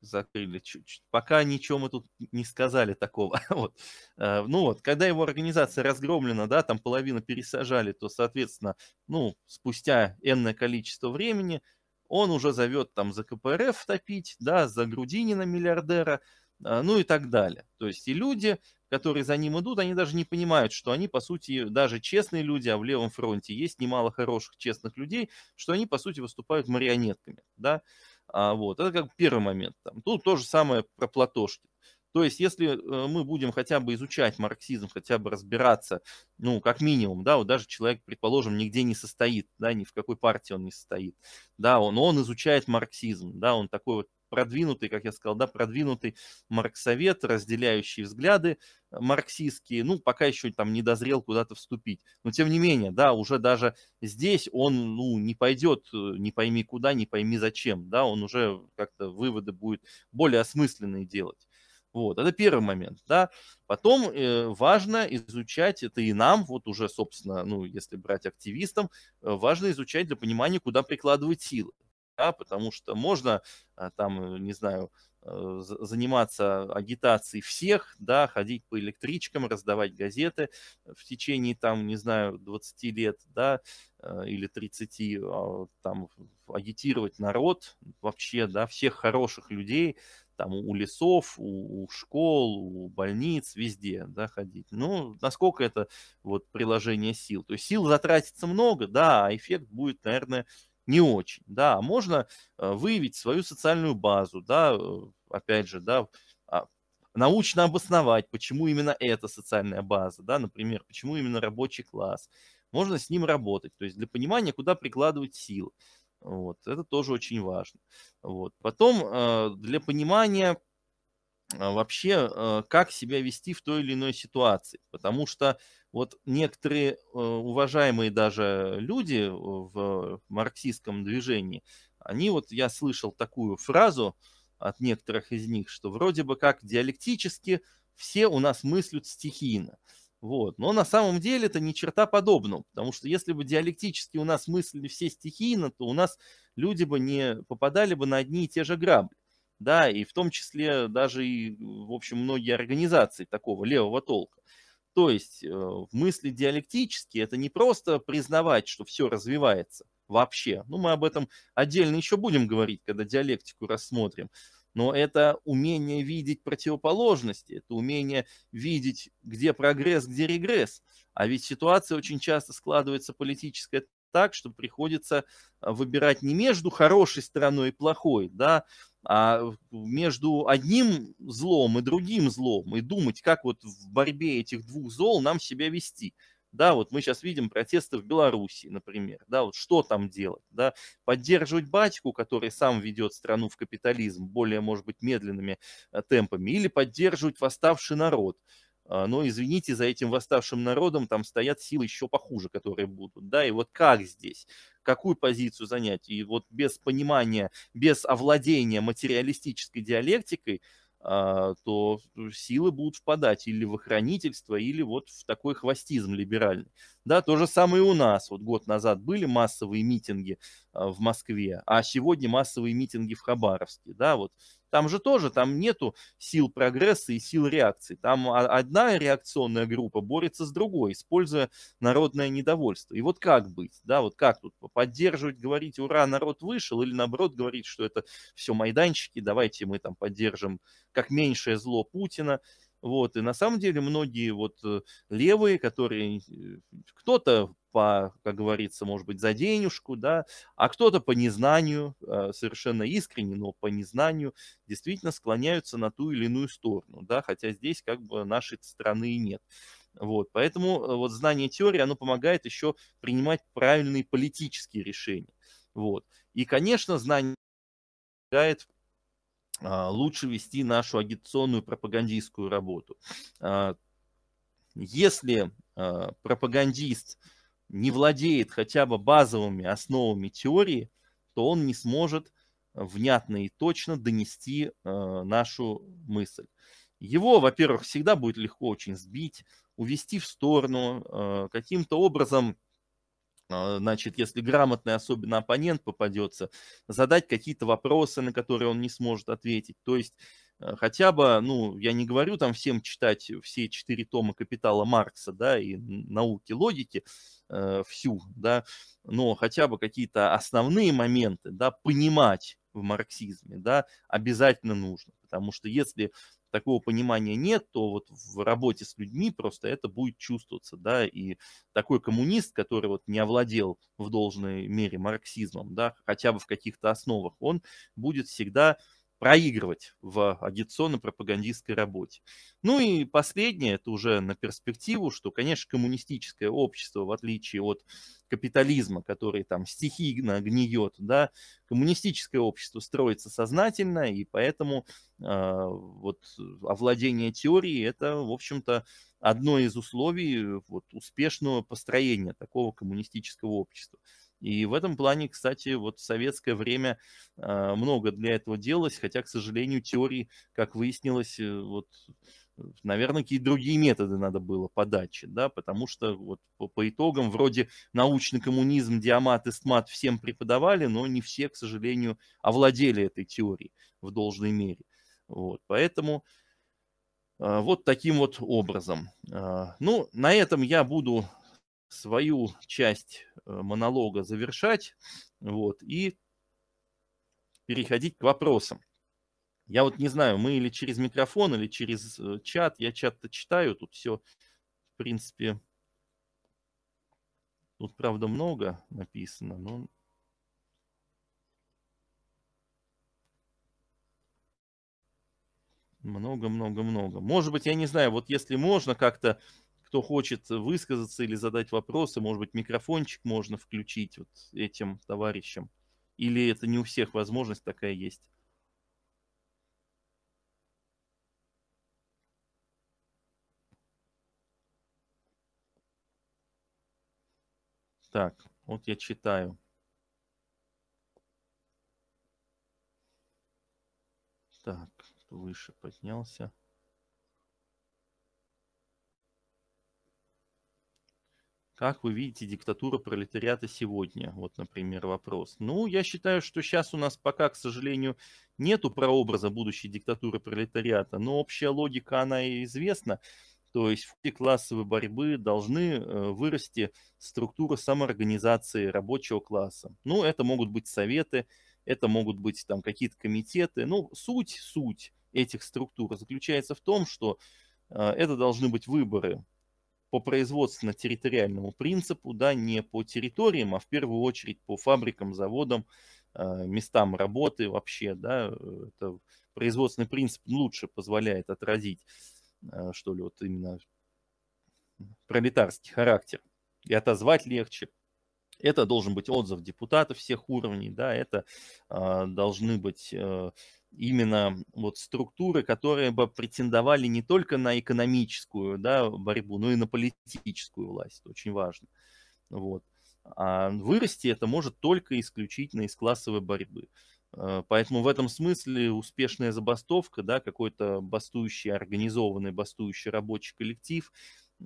закрыли. Чуть-чуть. Пока ничего мы тут не сказали такого. [LAUGHS] вот. Э, ну вот, когда его организация разгромлена, да, там половину пересажали, то, соответственно, ну, спустя энное количество времени он уже зовет там за КПРФ топить, да, за Грудинина миллиардера, э, ну и так далее. То есть и люди, которые за ним идут, они даже не понимают, что они, по сути, даже честные люди, а в левом фронте есть немало хороших, честных людей, что они, по сути, выступают марионетками, да, а, вот, это как первый момент. Там. Тут то же самое про платошки. То есть, если э, мы будем хотя бы изучать марксизм, хотя бы разбираться, ну, как минимум, да, вот даже человек, предположим, нигде не состоит, да, ни в какой партии он не состоит, да, он, он изучает марксизм, да, он такой вот продвинутый, как я сказал, да, продвинутый марксовет, разделяющий взгляды э, марксистские, ну, пока еще там не дозрел куда-то вступить. Но тем не менее, да, уже даже здесь он, ну, не пойдет, э, не пойми куда, не пойми зачем, да, он уже как-то выводы будет более осмысленные делать. Вот, это первый момент, да. Потом э, важно изучать, это и нам, вот уже, собственно, ну, если брать активистам, э, важно изучать для понимания, куда прикладывать силы да, потому что можно э, там, э, не знаю, э, заниматься агитацией всех, да, ходить по электричкам, раздавать газеты в течение, там, не знаю, 20 лет, да, или 30, а, там, агитировать народ вообще, да, всех хороших людей, там, у лесов, у, у школ, у больниц, везде, да, ходить. Ну, насколько это вот приложение сил? То есть сил затратится много, да, а эффект будет, наверное, не очень, да, а можно э, выявить свою социальную базу, да, э, опять же, да, а, научно обосновать, почему именно эта социальная база, да, например, почему именно рабочий класс, можно с ним работать, то есть для понимания, куда прикладывать силы, вот, это тоже очень важно, вот, потом э, для понимания вообще, как себя вести в той или иной ситуации, потому что вот некоторые э, уважаемые даже люди в марксистском движении, они вот, я слышал такую фразу от некоторых из них, что вроде бы как диалектически все у нас мыслят стихийно. Вот. Но на самом деле это ни черта подобного, потому что если бы диалектически у нас мыслили все стихийно, то у нас люди бы не попадали бы на одни и те же грабли. Да, и в том числе даже и, в общем, многие организации такого левого толка. То есть э, в мысли диалектически это не просто признавать, что все развивается вообще. Ну, мы об этом отдельно еще будем говорить, когда диалектику рассмотрим. Но это умение видеть противоположности, это умение видеть, где прогресс, где регресс. А ведь ситуация очень часто складывается политическая так, что приходится э, выбирать не между хорошей стороной и плохой, да, а между одним злом и другим злом, и думать, как вот в борьбе этих двух зол нам себя вести. Да, вот мы сейчас видим протесты в Беларуси, например, да, вот что там делать, да, поддерживать батьку, который сам ведет страну в капитализм более, может быть, медленными э, темпами, или поддерживать восставший народ, а, но извините, за этим восставшим народом там стоят силы еще похуже, которые будут, да, и вот как здесь, какую позицию занять, и вот без понимания, без овладения материалистической диалектикой, а, то силы будут впадать или в охранительство, или вот в такой хвостизм либеральный. Да, то же самое и у нас. Вот год назад были массовые митинги а, в Москве, а сегодня массовые митинги в Хабаровске. Да, вот там же тоже, там нету сил прогресса и сил реакции. Там одна реакционная группа борется с другой, используя народное недовольство. И вот как быть, да, вот как тут поддерживать, говорить, ура, народ вышел, или наоборот говорить, что это все майданчики, давайте мы там поддержим как меньшее зло Путина. Вот, и на самом деле многие вот э, левые, которые э, кто-то по, как говорится, может быть, за денежку, да, а кто-то по незнанию, а, совершенно искренне, но по незнанию, действительно склоняются на ту или иную сторону, да, хотя здесь как бы нашей страны и нет. Вот, поэтому э, вот знание теории, оно помогает еще принимать правильные политические решения. Вот. И, конечно, знание помогает а, лучше вести нашу агитационную пропагандистскую работу. А, если а, пропагандист не владеет хотя бы базовыми основами теории, то он не сможет внятно и точно донести нашу мысль. Его, во-первых, всегда будет легко очень сбить, увести в сторону, каким-то образом а, значит, если грамотный, особенно оппонент попадется, задать какие-то вопросы, на которые он не сможет ответить. То есть э, хотя бы, ну, я не говорю там всем читать все четыре тома «Капитала Маркса», да, и «Науки логики», э, всю, да, но хотя бы какие-то основные моменты, да, понимать в марксизме, да, обязательно нужно. Потому что если такого понимания нет, то вот в работе с людьми просто это будет чувствоваться, да, и такой коммунист, который вот не овладел в должной мере марксизмом, да, хотя бы в каких-то основах, он будет всегда проигрывать в агитационно-пропагандистской работе. Ну и последнее, это уже на перспективу, что, конечно, коммунистическое общество, в отличие от капитализма, который там стихийно гниет, да, коммунистическое общество строится сознательно, и поэтому э, вот овладение теорией это, в общем-то, одно из условий вот, успешного построения такого коммунистического общества. И в этом плане, кстати, вот в советское время а, много для этого делалось, хотя, к сожалению, теории, как выяснилось, э, вот наверное, какие другие методы надо было подачи, да, потому что вот по, по итогам вроде научный коммунизм, диамат, эстмат всем преподавали, но не все, к сожалению, овладели этой теорией в должной мере. Вот, поэтому а, вот таким вот образом. А, ну, на этом я буду свою часть э, монолога завершать, вот, и переходить к вопросам. Я вот не знаю, мы или через микрофон, или через э, чат, я чат-то читаю, тут все, в принципе, тут, правда, много написано, но Много-много-много. Может быть, я не знаю, вот если можно как-то кто хочет высказаться или задать вопросы, может быть, микрофончик можно включить вот этим товарищам. Или это не у всех возможность такая есть? Так, вот я читаю. Так, выше поднялся. Как вы видите диктатуру пролетариата сегодня? Вот, например, вопрос. Ну, я считаю, что сейчас у нас пока, к сожалению, нету прообраза будущей диктатуры пролетариата, но общая логика, она и известна. То есть в ходе классовой борьбы должны э, вырасти структура самоорганизации рабочего класса. Ну, это могут быть советы, это могут быть там какие-то комитеты. Ну, суть, суть этих структур заключается в том, что э, это должны быть выборы по производственно-территориальному принципу, да, не по территориям, а в первую очередь по фабрикам, заводам, э, местам работы вообще, да, это производственный принцип лучше позволяет отразить, э, что ли, вот именно пролетарский характер и отозвать легче. Это должен быть отзыв депутатов всех уровней, да, это э, должны быть именно вот структуры, которые бы претендовали не только на экономическую да, борьбу, но и на политическую власть. Это очень важно. Вот. А вырасти это может только исключительно из классовой борьбы. Э, поэтому в этом смысле успешная забастовка, да, какой-то бастующий, организованный бастующий рабочий коллектив,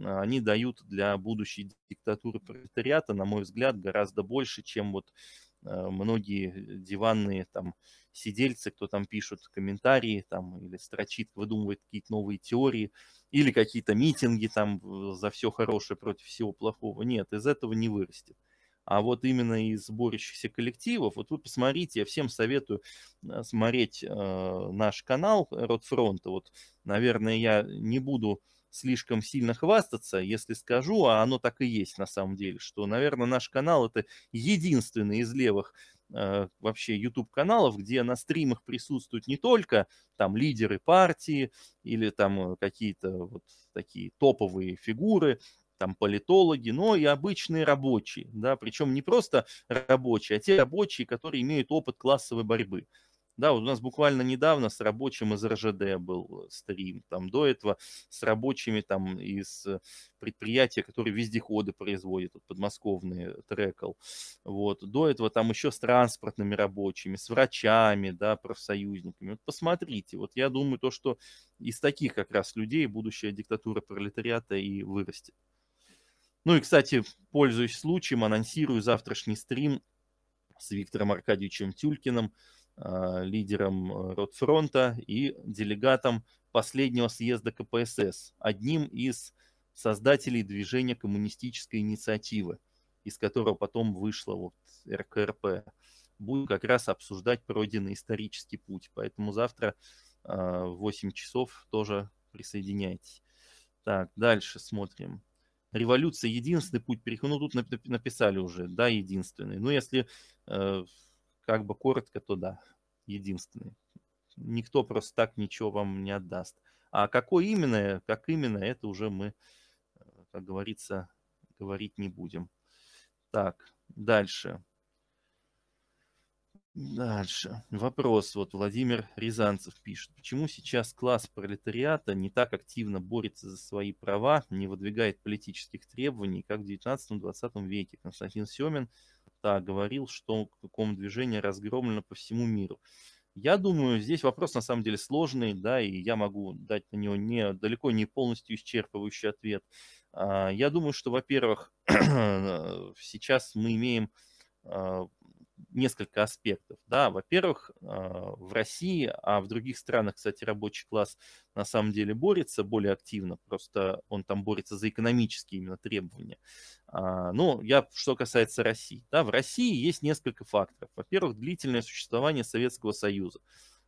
а, они дают для будущей диктатуры пролетариата, на мой взгляд, гораздо больше, чем вот э, многие диванные там сидельцы, кто там пишут комментарии там, или строчит, выдумывает какие-то новые теории, или какие-то митинги там э, за все хорошее против всего плохого. Нет, из этого не вырастет. А вот именно из борющихся коллективов, вот вы посмотрите, я всем советую э, смотреть э, наш канал Родфронта. Вот, наверное, я не буду слишком сильно хвастаться, если скажу, а оно так и есть на самом деле, что, наверное, наш канал это единственный из левых Э, вообще YouTube каналов, где на стримах присутствуют не только там лидеры партии или там э, какие-то вот такие топовые фигуры, там политологи, но и обычные рабочие, да, причем не просто рабочие, а те рабочие, которые имеют опыт классовой борьбы. Да, вот у нас буквально недавно с рабочим из РЖД был э, стрим, там до этого с рабочими там из э, предприятия, которые вездеходы производят, вот, подмосковные, э, трекл. Вот, до этого там еще с транспортными рабочими, с врачами, да, профсоюзниками. Вот посмотрите, вот я думаю, то, что из таких как раз людей будущая диктатура пролетариата и вырастет. Ну и, кстати, пользуясь случаем, анонсирую завтрашний стрим с Виктором Аркадьевичем Тюлькиным а, лидером э, Ротфронта и делегатом последнего съезда КПСС, одним из создателей движения коммунистической инициативы, из которого потом вышла вот РКРП. Будем как раз обсуждать пройденный исторический путь, поэтому завтра а, в 8 часов тоже присоединяйтесь. Так, дальше смотрим. Революция единственный путь перехода. Ну, тут написали уже, да, единственный. Но ну, если э, как бы коротко, то да, единственный. Никто просто так ничего вам не отдаст. А какое именно, как именно, это уже мы, э, как говорится, говорить не будем. Так, дальше. Дальше. Вопрос. Вот Владимир Рязанцев пишет. Почему сейчас класс пролетариата не так активно борется за свои права, не выдвигает политических требований, как в 19-20 веке? Константин Семин Христа говорил, что какому движение разгромлено по всему миру. Я думаю, здесь вопрос на самом деле сложный, да, и я могу дать на него не, далеко не полностью исчерпывающий ответ. А, я думаю, что, во-первых, [CLEARS THROAT] сейчас мы имеем а, несколько аспектов. Да, во-первых, а, в России, а в других странах, кстати, рабочий класс на самом деле борется более активно, просто он там борется за экономические именно требования. А, Но ну, я, что касается России, да, в России есть несколько факторов. Во-первых, длительное существование Советского Союза.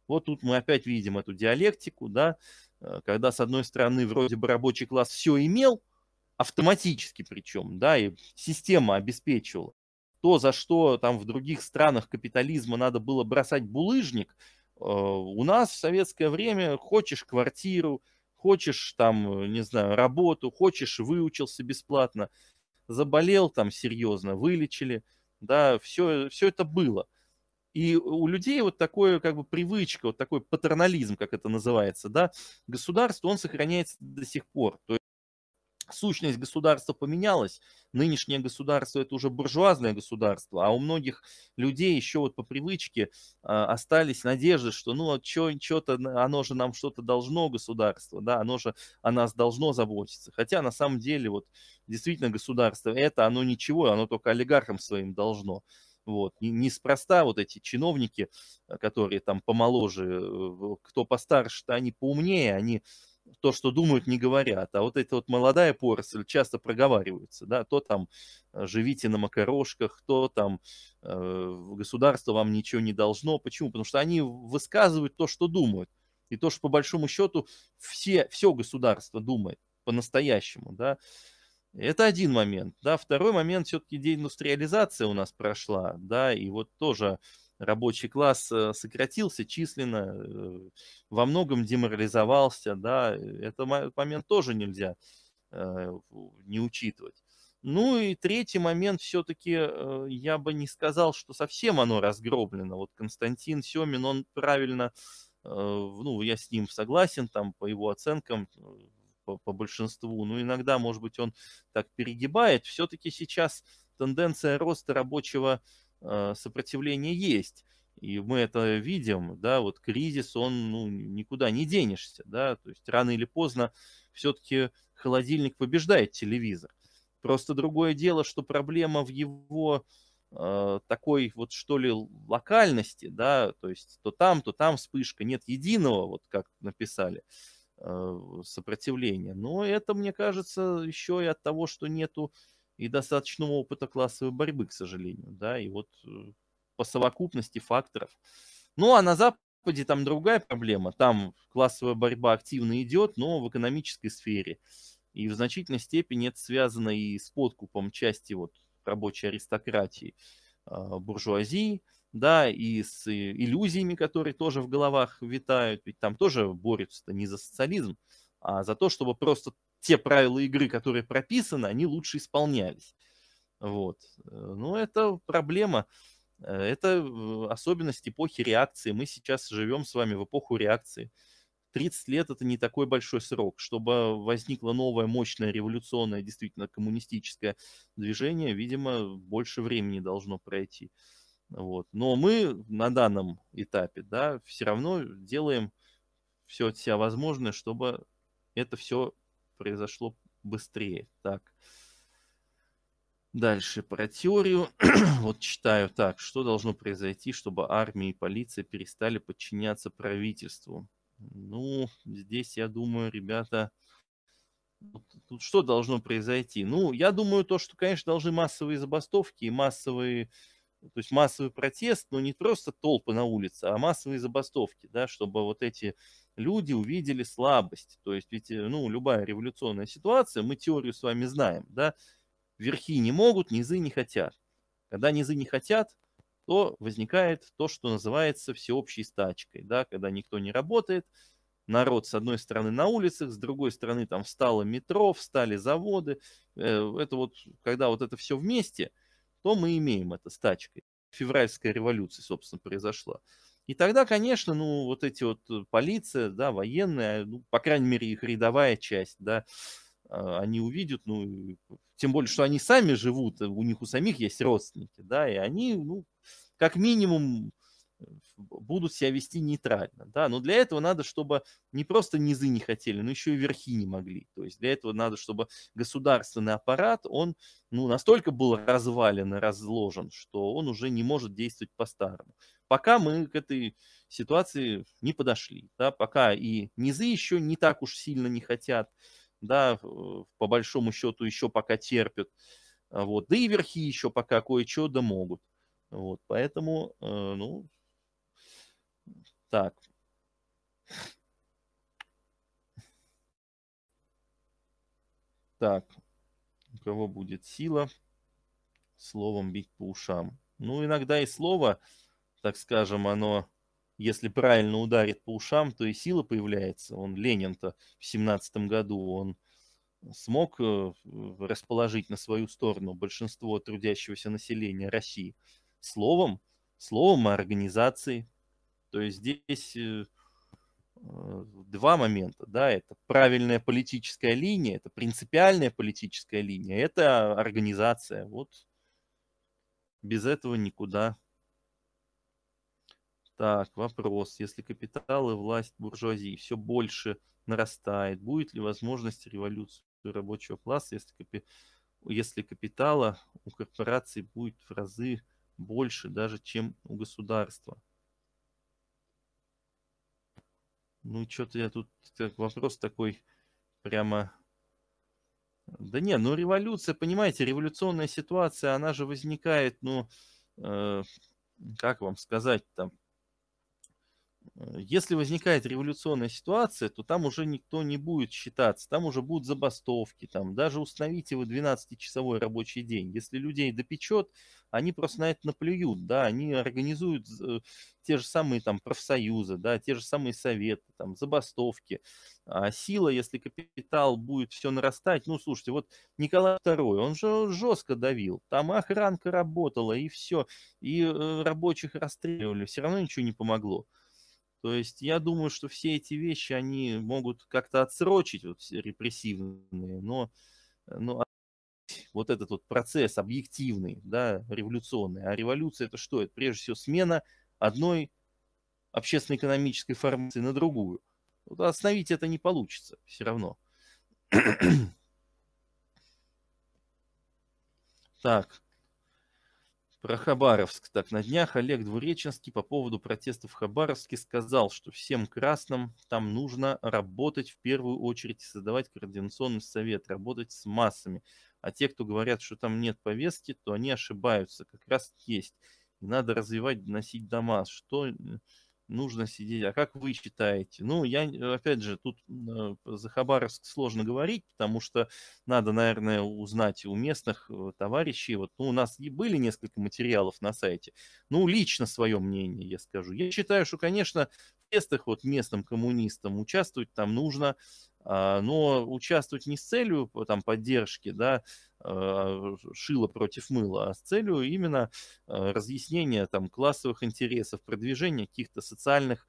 Вот тут мы опять видим эту диалектику, да, э, когда с одной стороны вроде бы рабочий класс все имел, автоматически причем, да, и система обеспечивала то, за что там в других странах капитализма надо было бросать булыжник, э, у нас в советское время хочешь квартиру, хочешь там, не знаю, работу, хочешь выучился бесплатно, заболел там серьезно, вылечили, да, все, все это было. И у людей вот такое как бы привычка, вот такой патернализм, как это называется, да, государство, он сохраняется до сих пор сущность государства поменялась. Нынешнее государство – это уже буржуазное государство, а у многих людей еще вот по привычке а, остались надежды, что ну что-то, оно же нам что-то должно, государство, да, оно же о нас должно заботиться. Хотя на самом деле вот действительно государство – это оно ничего, оно только олигархам своим должно. Вот. неспроста вот эти чиновники, э, которые там помоложе, э, кто постарше, то они поумнее, они то, что думают, не говорят. А вот эта вот молодая поросль часто проговаривается, да, то там э, живите на макарошках, то там э, государство вам ничего не должно. Почему? Потому что они высказывают то, что думают. И то, что по большому счету все, все государство думает по-настоящему, да. Это один момент, да. Второй момент, все-таки деиндустриализация у нас прошла, да, и вот тоже рабочий класс э, сократился численно, э, во многом деморализовался, да, э, это момент тоже нельзя не учитывать. Ну и третий момент все-таки, я бы не сказал, что совсем оно разгроблено. Вот Константин Семин, он правильно, ну я с ним согласен, там по его оценкам, по, по большинству, но ну, иногда, может быть, он так перегибает. Все-таки сейчас тенденция роста рабочего Э, сопротивление есть. И мы это видим, да, вот кризис, он ну, никуда не денешься, да, то есть рано или поздно все-таки холодильник побеждает телевизор. Просто другое дело, что проблема в его э, такой вот что ли локальности, да, то есть то там, то там вспышка, нет единого, вот как написали, э, сопротивления. Но это, мне кажется, еще и от того, что нету и достаточного опыта классовой борьбы, к сожалению, да, и вот э, по совокупности факторов. Ну, а на Западе там другая проблема, там классовая борьба активно идет, но в экономической сфере, и в значительной степени это связано и с подкупом части вот рабочей аристократии, а, буржуазии, да, и с э, иллюзиями, которые тоже в головах витают, ведь там тоже борются-то не за социализм, а за то, чтобы просто те правила игры, которые прописаны, они лучше исполнялись. Вот. Э, Но ну, это проблема. Э, это э, особенность эпохи реакции. Мы сейчас живем с вами в эпоху реакции. 30 лет это не такой большой срок. Чтобы возникло новое, мощное, революционное, действительно коммунистическое движение, видимо, больше времени должно пройти. Вот. Но мы на данном этапе да, все равно делаем все от себя возможное, чтобы это все произошло быстрее. Так. Дальше про теорию. [CLEARS THROAT] вот читаю так. Что должно произойти, чтобы армия и полиция перестали подчиняться правительству? Ну, здесь, я думаю, ребята, тут что должно произойти? Ну, я думаю, то, что, конечно, должны массовые забастовки и массовые, то есть массовый протест, но не просто толпы на улице, а массовые забастовки, да, чтобы вот эти люди увидели слабость. То есть ведь, э, ну, любая революционная ситуация, мы теорию с вами знаем, да, верхи не могут, низы не хотят. Когда низы не хотят, то возникает то, что называется всеобщей стачкой, да, когда никто не работает, народ с одной стороны на улицах, с другой стороны там встало метро, встали заводы. Э, это вот, когда вот это все вместе, то мы имеем это стачкой. Февральская революция, собственно, произошла. И тогда, конечно, ну, вот эти вот э, полиция, да, военная, ну, по крайней мере, их рядовая часть, да, а, они увидят, ну, тем более, что они сами живут, э, у них у самих есть родственники, да, и они, ну, как минимум, э, будут себя вести нейтрально, да, но для этого надо, чтобы не просто низы не хотели, но еще и верхи не могли, то есть для этого надо, чтобы государственный аппарат, он, ну, настолько был развален и разложен, что он уже не может действовать по-старому пока мы к этой ситуации не подошли, да, пока и низы еще не так уж сильно не хотят, да, по большому счету еще пока терпят, а, вот, да и верхи еще пока кое-что да могут, вот, поэтому, э, ну, так. Так, у кого будет сила, словом бить по ушам. Ну, иногда и слово так скажем, оно, если правильно ударит по ушам, то и сила появляется. Он Ленин-то в семнадцатом году, он смог э, расположить на свою сторону большинство трудящегося населения России словом, словом о организации. То есть здесь э, э, два момента, да, это правильная политическая линия, это принципиальная политическая линия, это организация. Вот без этого никуда так, вопрос. Если капитал и власть буржуазии все больше нарастает, будет ли возможность революции рабочего класса, если, капи... если капитала у корпораций будет в разы больше даже, чем у государства? Ну, что-то я тут... Так, вопрос такой прямо... Да не, ну революция, понимаете, революционная ситуация, она же возникает, ну, э, как вам сказать там, Э, если возникает революционная ситуация, то там уже никто не будет считаться, там уже будут забастовки, там даже установите вы 12-часовой рабочий день. Если людей допечет, они просто на это наплюют, да, они организуют э, те же самые там профсоюзы, да, те же самые советы, там забастовки. А сила, если капитал будет все нарастать, ну, слушайте, вот Николай II, он же жестко давил, там охранка работала, и все, и э, рабочих расстреливали, все равно ничего не помогло. То есть я думаю, что все эти вещи, они могут как-то отсрочить вот все репрессивные, но, э, но вот этот вот процесс объективный, да, революционный. А революция это что? Это прежде всего смена одной общественно-экономической формации на другую. Вот остановить это не получится все равно. [CLEARS THROAT] так, про Хабаровск. Так, на днях Олег Двуреченский по поводу протестов в Хабаровске сказал, что всем красным там нужно работать в первую очередь, и создавать координационный совет, работать с массами. А те, кто говорят, что там нет повестки, то они ошибаются. Как раз есть. И надо развивать, доносить до масс. Что нужно сидеть. А как вы считаете? Ну, я, опять же, тут э, за Хабаровск сложно говорить, потому что надо, наверное, узнать у местных э, товарищей. Вот, ну, у нас были несколько материалов на сайте. Ну, лично свое мнение я скажу. Я считаю, что, конечно, в тестах вот местным коммунистам участвовать там нужно а, но участвовать не с целью там, поддержки, да, а, шила против мыла, а с целью именно а, разъяснения там, классовых интересов, продвижения каких-то социальных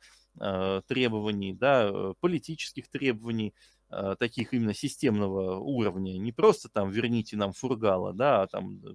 требований, да, э, политических требований, таких именно системного уровня, не просто там верните нам фургала, да, а там э,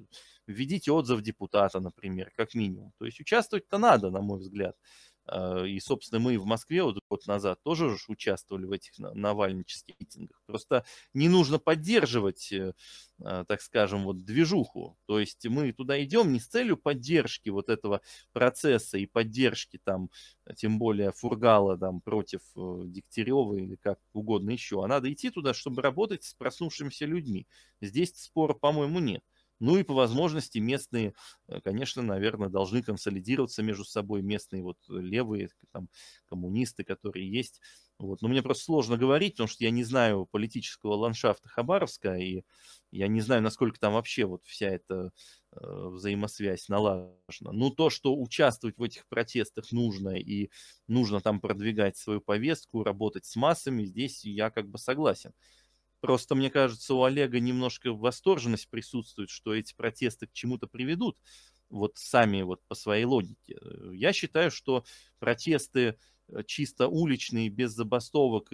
введите отзыв депутата, например, как минимум. То есть участвовать-то надо, на мой взгляд. А, и, собственно, мы в Москве вот год назад тоже участвовали в этих навальнических митингах. Просто не нужно поддерживать, э, а, так скажем, вот движуху. То есть мы туда идем не с целью поддержки вот этого процесса и поддержки там, тем более Фургала там против э, Дегтярева или как угодно еще, а надо идти туда, чтобы работать с проснувшимися людьми. Здесь спора, по-моему, нет. Ну и по возможности местные, э, конечно, наверное, должны консолидироваться между собой, местные вот левые там, коммунисты, которые есть. Вот. Но мне просто сложно говорить, потому что я не знаю политического ландшафта Хабаровска, и я не знаю, насколько там вообще вот вся эта э, взаимосвязь налажена. Но ну, то, что участвовать в этих протестах нужно, и нужно там продвигать свою повестку, работать с массами, здесь я как бы согласен. Просто, мне кажется, у Олега немножко восторженность присутствует, что эти протесты к чему-то приведут, вот сами вот по своей логике. Э, я считаю, что протесты э, чисто уличные, без забастовок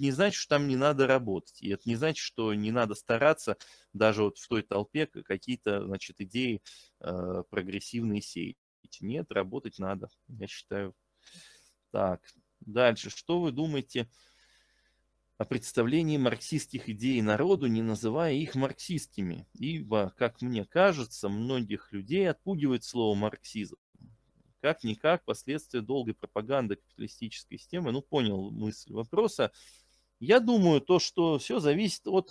не значит, что там не надо работать. И это не значит, что не надо стараться даже вот в той толпе какие-то, значит, идеи э, прогрессивные сеять. Нет, работать надо, я считаю. Так, дальше. Что вы думаете о представлении марксистских идей народу, не называя их марксистскими? Ибо, как мне кажется, многих людей отпугивает слово марксизм. Как-никак последствия долгой пропаганды капиталистической системы, ну, понял мысль вопроса, я думаю, то, что все зависит от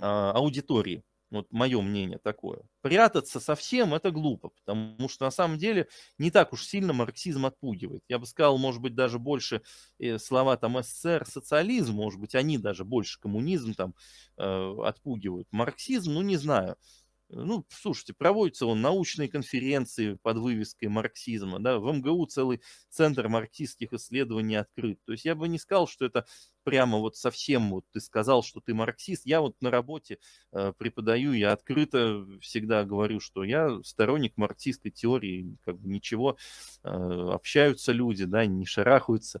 а, аудитории. Вот мое мнение такое. Прятаться совсем это глупо, потому что на самом деле не так уж сильно марксизм отпугивает. Я бы сказал, может быть, даже больше э, слова там СССР, социализм, может быть, они даже больше коммунизм там э, отпугивают. Марксизм, ну не знаю ну, слушайте, проводится он научные конференции под вывеской марксизма, да, в МГУ целый центр марксистских исследований открыт. То есть я бы не сказал, что это прямо вот совсем вот ты сказал, что ты марксист. Я вот на работе э, преподаю, я открыто всегда говорю, что я сторонник марксистской теории, как бы ничего, э, общаются люди, да, не шарахаются.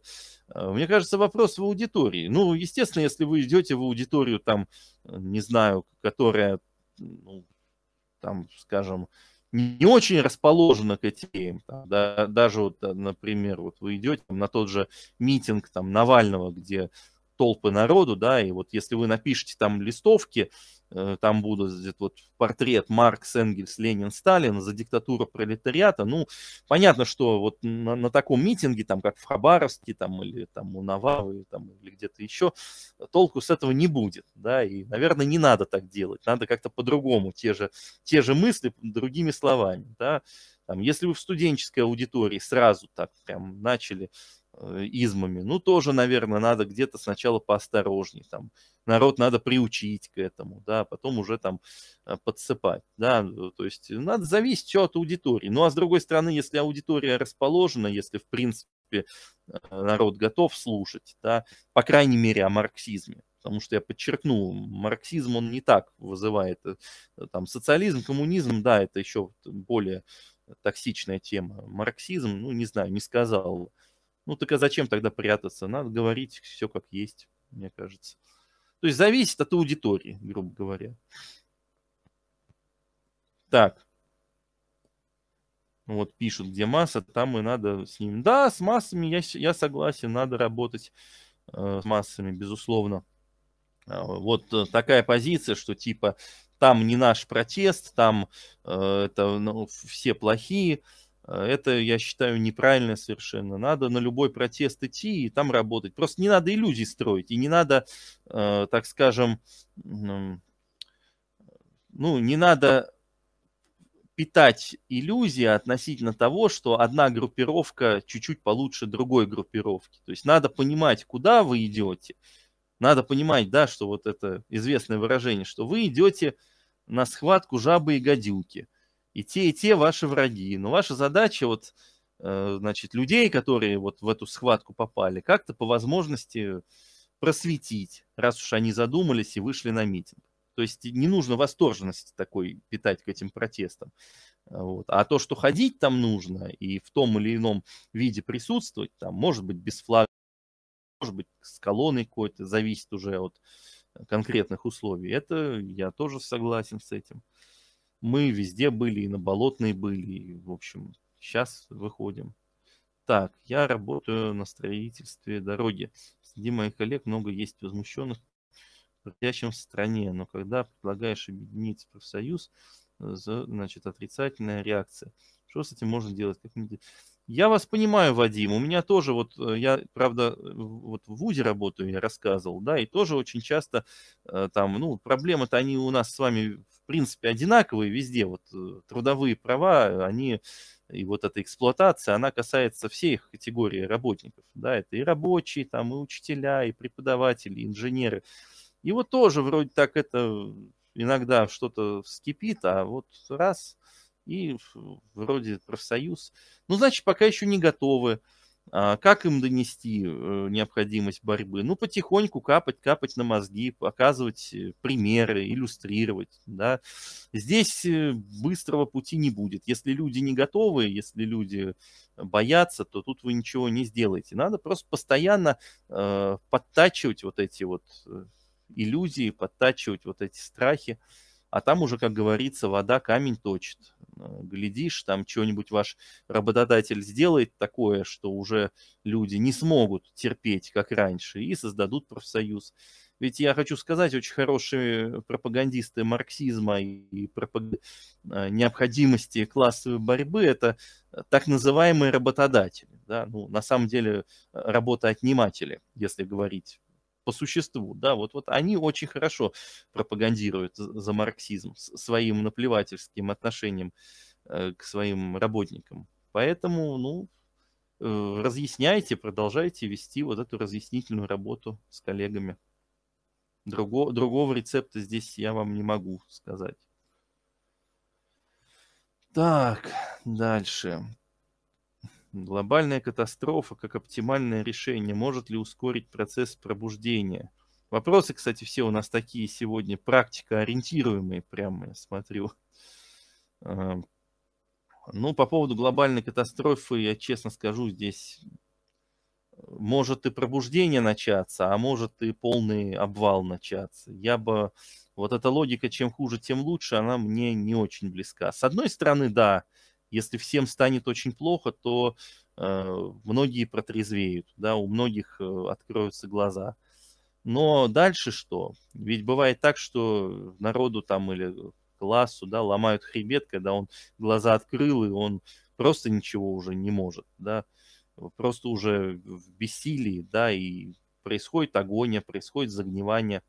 Э, мне кажется, вопрос в аудитории. Ну, естественно, если вы идете в аудиторию там, э, не знаю, которая ну, там, скажем, не очень расположена к этим. Там, да, даже, вот, э, например, вот вы идете на тот же митинг там, Навального, где толпы народу, да, и вот если вы напишете там листовки, Э, там будут вот портрет Маркс, Энгельс, Ленин, Сталин за диктатуру пролетариата. Ну, понятно, что вот на, на таком митинге, там, как в Хабаровске, там, или там у Навары, там, или где-то еще, толку с этого не будет, да, и, наверное, не надо так делать, надо как-то по-другому, те же, те же мысли другими словами, да, там, если вы в студенческой аудитории сразу так прям начали Э, измами. Ну, тоже, наверное, надо где-то сначала поосторожней. Там, народ надо приучить к этому, да, потом уже там э, подсыпать, да, ну, то есть э, надо зависеть все от аудитории. Ну, а с другой стороны, если аудитория расположена, если, в принципе, народ готов слушать, да, по крайней мере, о марксизме, потому что я подчеркну, марксизм, он не так вызывает, там, социализм, коммунизм, да, это еще более токсичная тема. Марксизм, ну, не знаю, не сказал ну так а зачем тогда прятаться? Надо говорить все как есть, мне кажется. То есть зависит от аудитории, грубо говоря. Так. Вот пишут, где масса, там и надо с ним. Да, с массами я, я согласен, надо работать э, с массами, безусловно. А, вот э, такая позиция, что типа там не наш протест, там э, это ну, все плохие. А, это, я считаю, неправильно совершенно. Надо на любой протест идти и там работать. Просто не надо иллюзий строить, и не надо, а, так скажем, ну, не надо питать иллюзии относительно того, что одна группировка чуть-чуть получше другой группировки. То есть надо понимать, куда вы идете. Надо понимать, да, что вот это известное выражение, что вы идете на схватку жабы и гадюки – и те, и те ваши враги. Но ваша задача вот, э, значит, людей, которые вот в эту схватку попали, как-то по возможности просветить, раз уж они задумались и вышли на митинг. То есть не нужно восторженности такой питать к этим протестам. Вот. А то, что ходить там нужно и в том или ином виде присутствовать, там, может быть, без флага, может быть, с колонной какой-то, зависит уже от конкретных условий. Это я тоже согласен с этим мы везде были, и на Болотной были, и, в общем, сейчас выходим. Так, я работаю на строительстве дороги. Среди моих коллег много есть возмущенных происходящим в стране, но когда предлагаешь объединить профсоюз, э, значит, отрицательная реакция. Что с этим можно делать? Как я вас понимаю, Вадим, у меня тоже вот, э, я, правда, э, вот в ВУЗе работаю, я рассказывал, да, и тоже очень часто там, ну, проблемы-то они у нас с вами в принципе, одинаковые везде. Вот э, трудовые права, они и вот эта эксплуатация, она касается всех категорий работников. Да, это и рабочие, там, и учителя, и преподаватели, и инженеры. И вот тоже вроде так это иногда что-то вскипит, а вот раз, и вроде профсоюз. Ну, значит, пока еще не готовы. А как им донести э, необходимость борьбы? Ну, потихоньку капать, капать на мозги, показывать э, примеры, иллюстрировать. Да? Здесь э, быстрого пути не будет. Если люди не готовы, если люди боятся, то тут вы ничего не сделаете. Надо просто постоянно э, подтачивать вот эти вот иллюзии, подтачивать вот эти страхи. А там уже, как говорится, вода камень точит. Э, глядишь, там что-нибудь ваш работодатель сделает такое, что уже люди не смогут терпеть, как раньше, и создадут профсоюз. Ведь я хочу сказать, очень хорошие пропагандисты марксизма и пропаг... Э, необходимости классовой борьбы – это так называемые работодатели. Да? Ну, на самом деле э, работоотниматели, если говорить по существу, да, вот, вот они очень хорошо пропагандируют за марксизм своим наплевательским отношением э, к своим работникам. Поэтому, ну, э, разъясняйте, продолжайте вести вот эту разъяснительную работу с коллегами. Друго, другого рецепта здесь я вам не могу сказать. Так, дальше. Глобальная катастрофа как оптимальное решение может ли ускорить процесс пробуждения? Вопросы, кстати, все у нас такие сегодня практикоориентируемые, прямо я смотрю. Ну, по поводу глобальной катастрофы, я честно скажу, здесь э, может и пробуждение начаться, а может и полный обвал начаться. Я бы... Вот эта логика, чем хуже, тем лучше, она мне не очень близка. С одной стороны, да, если всем станет очень плохо, то э, многие протрезвеют, да, у многих э, откроются глаза. Но дальше что? Ведь бывает так, что народу там или классу, да, ломают хребет, когда он глаза открыл, и он просто ничего уже не может, да, просто уже в бессилии, да, и происходит агония, а происходит загнивание.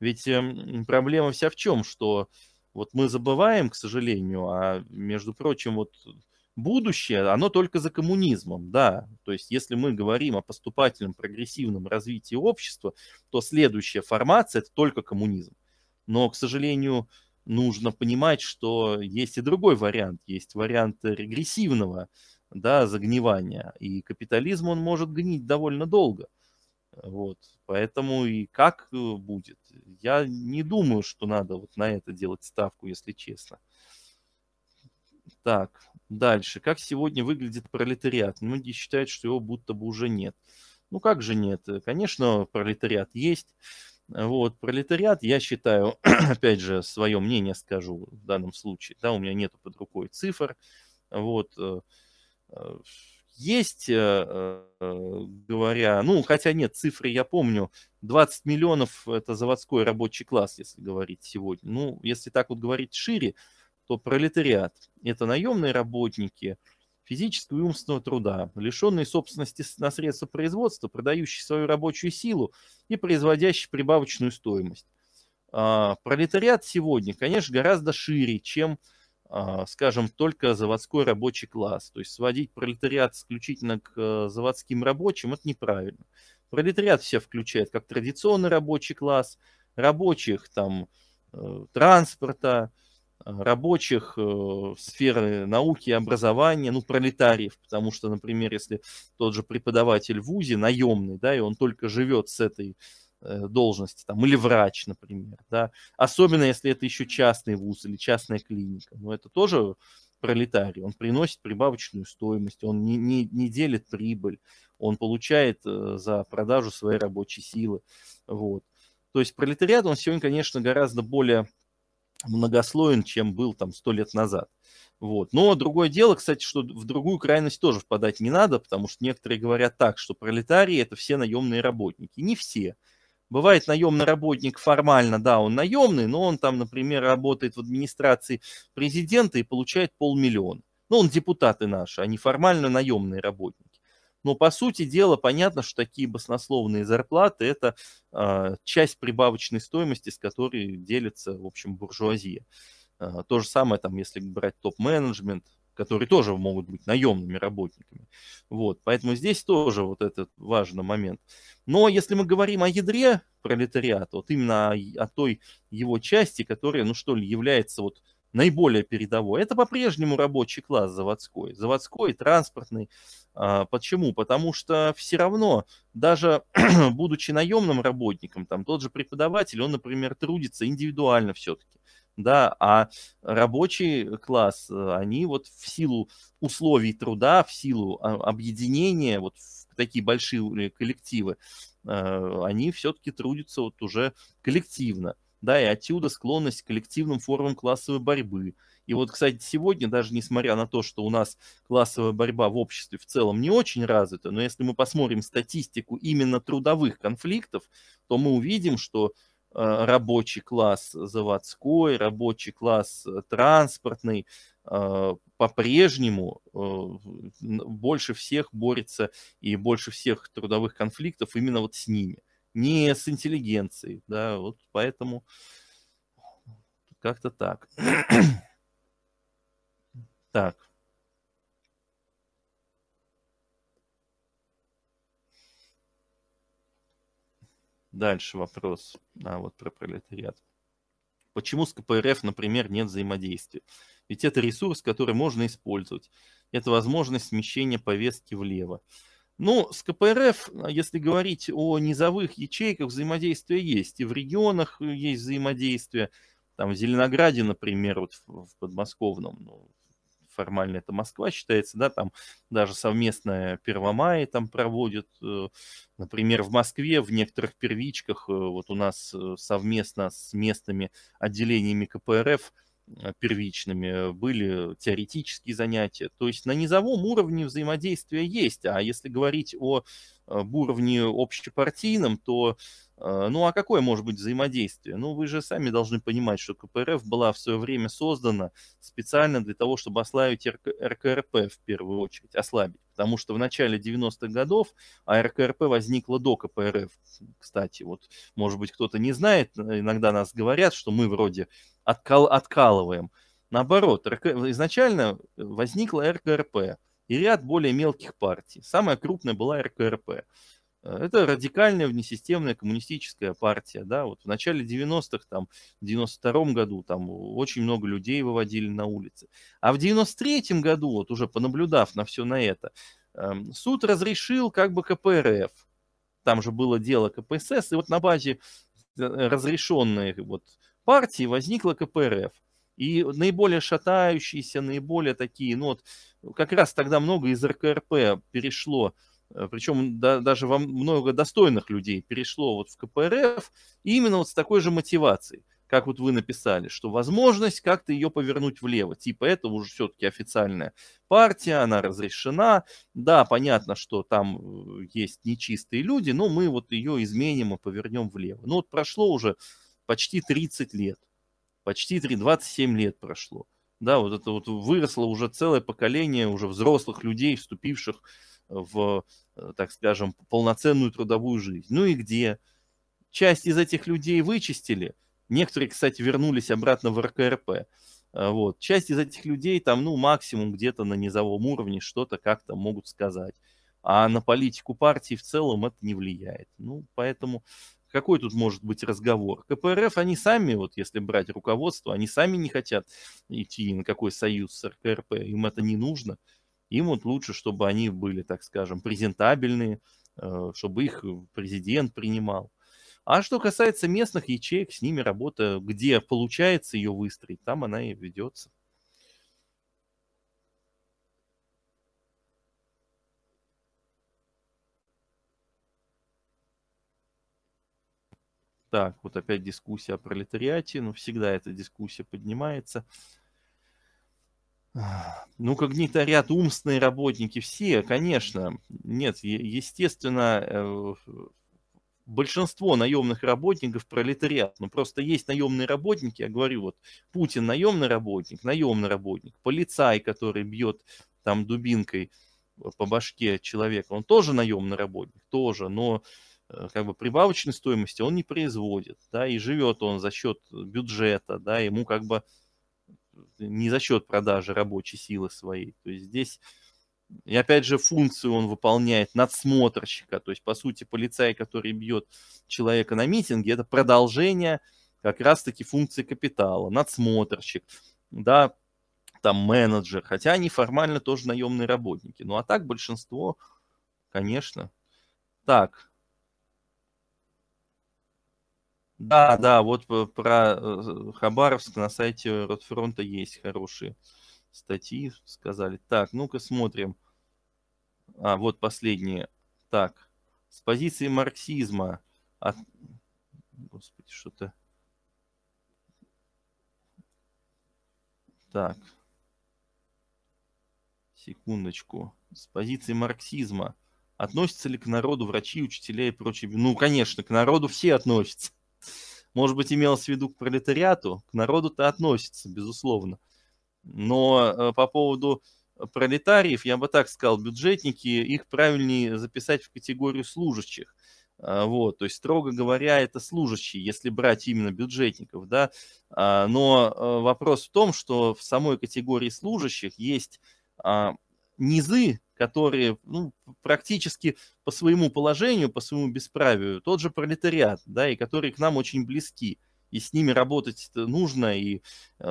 Ведь э, проблема вся в чем, что э, вот мы забываем, к сожалению, а между прочим, вот будущее, оно только за коммунизмом, да. То есть если мы говорим о поступательном прогрессивном развитии общества, то следующая формация – это только коммунизм. Но, к сожалению, нужно понимать, что есть и другой вариант. Есть вариант регрессивного да, загнивания. И капитализм, он может гнить довольно долго – вот. Поэтому и как э, будет. Я не думаю, что надо вот на это делать ставку, если честно. Так, дальше. Как сегодня выглядит пролетариат? Многие считают, что его будто бы уже нет. Ну как же нет? Э, конечно, пролетариат есть. Вот, пролетариат, я считаю, [CLEARS THROAT] опять же, свое мнение скажу в данном случае, да, у меня нету под рукой цифр, вот, э, есть, э, э, говоря, ну, хотя нет, цифры я помню, 20 миллионов – это заводской рабочий класс, если говорить сегодня. Ну, если так вот говорить шире, то пролетариат – это наемные работники физического и умственного труда, лишенные собственности на средства производства, продающие свою рабочую силу и производящие прибавочную стоимость. А, пролетариат сегодня, конечно, гораздо шире, чем а, скажем, только заводской рабочий класс. То есть сводить пролетариат исключительно к э, заводским рабочим – это неправильно. Пролетариат все включает как традиционный рабочий класс, рабочих там э, транспорта, э, рабочих сферы науки и образования, ну, пролетариев, потому что, например, если тот же преподаватель в ВУЗе наемный, да, и он только живет с этой Э, должности, там, или врач, например, да, особенно если это еще частный вуз или частная клиника, но это тоже пролетарий, он приносит прибавочную стоимость, он не, не, не делит прибыль, он получает э, за продажу своей рабочей силы, вот. То есть пролетариат, он сегодня, конечно, гораздо более многослоен, чем был там сто лет назад. Вот. Но другое дело, кстати, что в другую крайность тоже впадать не надо, потому что некоторые говорят так, что пролетарии – это все наемные работники. Не все. Бывает наемный работник формально, да, он наемный, но он там, например, работает в администрации президента и получает полмиллиона. Ну, он депутаты наши, они а формально наемные работники. Но по сути дела понятно, что такие баснословные зарплаты – это э, часть прибавочной стоимости, с которой делится, в общем, буржуазия. А, то же самое, там, если брать топ-менеджмент, которые тоже могут быть наемными работниками. Вот, поэтому здесь тоже вот этот важный момент. Но если мы говорим о ядре пролетариата, вот именно о, о той его части, которая, ну что ли, является вот наиболее передовой, это по-прежнему рабочий класс заводской, заводской, транспортный. А, почему? Потому что все равно, даже [CLEARS THROAT] будучи наемным работником, там тот же преподаватель, он, например, трудится индивидуально все-таки да, а рабочий класс, э, они вот в силу условий труда, в силу а, объединения, вот в такие большие коллективы, э, они все-таки трудятся вот уже коллективно, да, и отсюда склонность к коллективным формам классовой борьбы. И вот, кстати, сегодня, даже несмотря на то, что у нас классовая борьба в обществе в целом не очень развита, но если мы посмотрим статистику именно трудовых конфликтов, то мы увидим, что Э, рабочий класс заводской, рабочий класс э, транспортный э, по-прежнему больше всех борется и больше всех трудовых конфликтов именно вот с ними, не с интеллигенцией, да, вот поэтому как-то так. [CLEARS THROAT] так. Дальше вопрос, да, вот про пролетариат. Почему с КПРФ, например, нет взаимодействия? Ведь это ресурс, который можно использовать. Это возможность смещения повестки влево. Ну, с КПРФ, а, если говорить о низовых ячейках, взаимодействие есть. И в регионах э, есть взаимодействие. Там в Зеленограде, например, вот в, подмосковном, ну, формально это Москва считается, да, там даже совместное Первомай там проводят, э, например, в Москве в некоторых первичках, э, вот у нас э, совместно с местными отделениями КПРФ первичными, были теоретические занятия. То есть на низовом уровне взаимодействия есть, а если говорить о уровне общепартийном, то а, ну а какое может быть взаимодействие? Ну вы же сами должны понимать, что КПРФ была в свое время создана специально для того, чтобы ослабить РК... РКРП в первую очередь, ослабить. Потому что в начале 90-х годов, а РКРП возникла до КПРФ, кстати, вот, может быть, кто-то не знает, э, иногда нас говорят, что мы вроде откал, откалываем. Наоборот, РК... изначально э, возникла РКРП и ряд более мелких партий. Самая крупная была РКРП. Э, это радикальная внесистемная коммунистическая партия, да, вот в начале 90-х, там, в 92-м году там очень много людей выводили на улицы. А в 93-м году, вот уже понаблюдав на все на это, эм, суд разрешил как бы КПРФ, там же было дело КПСС, и вот на базе э, разрешенной вот партии возникла КПРФ. И наиболее шатающиеся, наиболее такие, ну вот как раз тогда много из РКРП перешло Э, причем да, даже во много достойных людей перешло вот в КПРФ именно вот с такой же мотивацией, как вот вы написали, что возможность как-то ее повернуть влево, типа это уже все-таки официальная партия, она разрешена, да, понятно, что там э, есть нечистые люди, но мы вот ее изменим и повернем влево. Ну вот прошло уже почти 30 лет, почти 3, 27 лет прошло. Да, вот это вот выросло уже целое поколение уже взрослых людей, вступивших в в, э, так скажем, полноценную трудовую жизнь. Ну и где? Часть из этих людей вычистили. Некоторые, кстати, вернулись обратно в РКРП. Э, вот. Часть из этих людей там, ну, максимум где-то на низовом уровне что-то как-то могут сказать. А на политику партии в целом это не влияет. Ну, поэтому какой тут может быть разговор? КПРФ, они сами, вот если брать руководство, они сами не хотят идти на какой союз с РКРП, им это не нужно им вот лучше, чтобы они были, так скажем, презентабельные, э, чтобы их э, президент принимал. А что касается местных ячеек, с ними работа, где получается ее выстроить, там она и ведется. Так, вот опять дискуссия о пролетариате. Ну, всегда эта дискуссия поднимается. Ну, когнитарят, умственные работники, все, конечно. Нет, естественно, э, большинство наемных работников пролетариат. но ну, просто есть наемные работники, я говорю, вот Путин наемный работник, наемный работник, полицай, который бьет там дубинкой по башке человека, он тоже наемный работник, тоже, но э, как бы прибавочной стоимости он не производит, да, и живет он за счет бюджета, да, ему как бы не за счет продажи рабочей силы своей. То есть здесь, и опять же, функцию он выполняет надсмотрщика. То есть, по сути, полицай, который бьет человека на митинге, это продолжение как раз-таки функции капитала, надсмотрщик, да, там менеджер, хотя они формально тоже наемные работники. Ну а так большинство, конечно. Так, Да, да, вот про э, Хабаровск на сайте Родфронта есть хорошие статьи, сказали. Так, ну-ка смотрим. А, вот последние. Так, с позиции марксизма. От... Господи, что-то... Так, секундочку. С позиции марксизма. Относятся ли к народу врачи, учителя и прочие? Ну, конечно, к народу все относятся. Может быть, имелось в виду к пролетариату, к народу-то относится, безусловно. Но э, по поводу пролетариев, я бы так сказал, бюджетники, их правильнее записать в категорию служащих. А, вот, то есть, строго говоря, это служащие, если брать именно бюджетников, да. А, но э, вопрос в том, что в самой категории служащих есть а, низы, которые ну, практически по своему положению, по своему бесправию, тот же пролетариат, да, и которые к нам очень близки. И с ними работать нужно, и э,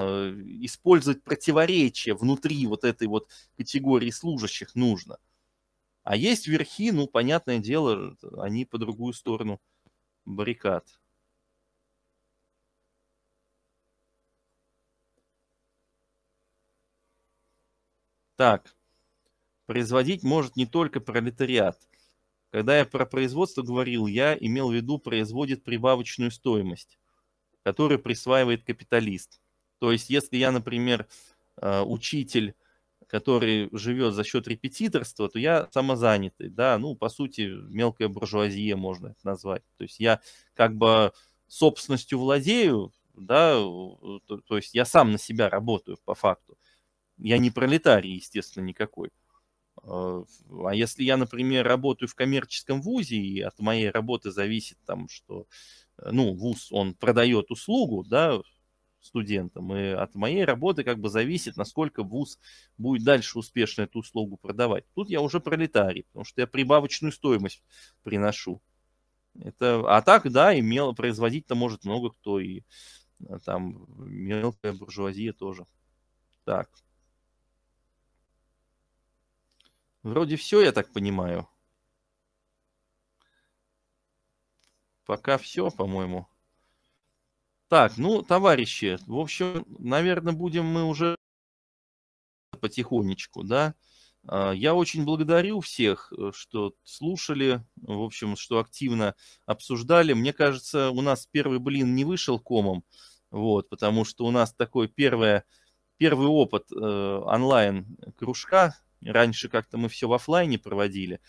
использовать противоречия внутри вот этой вот категории служащих нужно. А есть верхи, ну, понятное дело, они по другую сторону баррикад. Так, производить может не только пролетариат. Когда я про производство говорил, я имел в виду производит прибавочную стоимость, которую присваивает капиталист. То есть, если я, например, э, учитель, который живет за счет репетиторства, то я самозанятый, да, ну, по сути, мелкая буржуазия можно это назвать. То есть я как бы собственностью владею, да, э, то, то есть я сам на себя работаю по факту. Я не пролетарий, естественно, никакой. Э, а если я, например, работаю в коммерческом вузе, и от моей работы зависит там, что, э, ну, вуз, он продает услугу, да, студентам, и от моей работы как бы зависит, насколько вуз будет дальше успешно эту услугу продавать. Тут я уже пролетарий, потому что я прибавочную стоимость приношу. Это, а так, да, и мел, производить-то может много кто, и э, там мелкая буржуазия тоже. Так. Вроде все, я так понимаю. Пока все, по-моему. Так, ну, товарищи, в общем, наверное, будем мы уже потихонечку, да. А, я очень благодарю всех, э, что слушали, в общем, что активно обсуждали. Мне кажется, у нас первый блин не вышел комом, вот, потому что у нас такой первое, первый опыт э, онлайн-кружка раньше как-то мы все в офлайне проводили,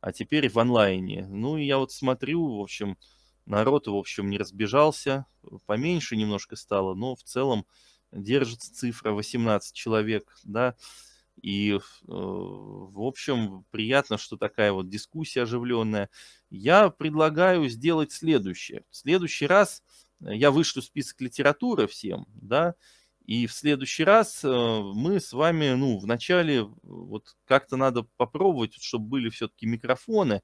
а теперь в онлайне. Ну, и я вот смотрю, в общем, народ, в общем, не разбежался, поменьше немножко стало, но в целом держится цифра 18 человек, да, и, э, в общем, приятно, что такая вот дискуссия оживленная. Я предлагаю сделать следующее. В следующий раз я вышлю список литературы всем, да, и в следующий раз э, мы с вами, ну, вначале э, вот как-то надо попробовать, чтобы были все-таки микрофоны,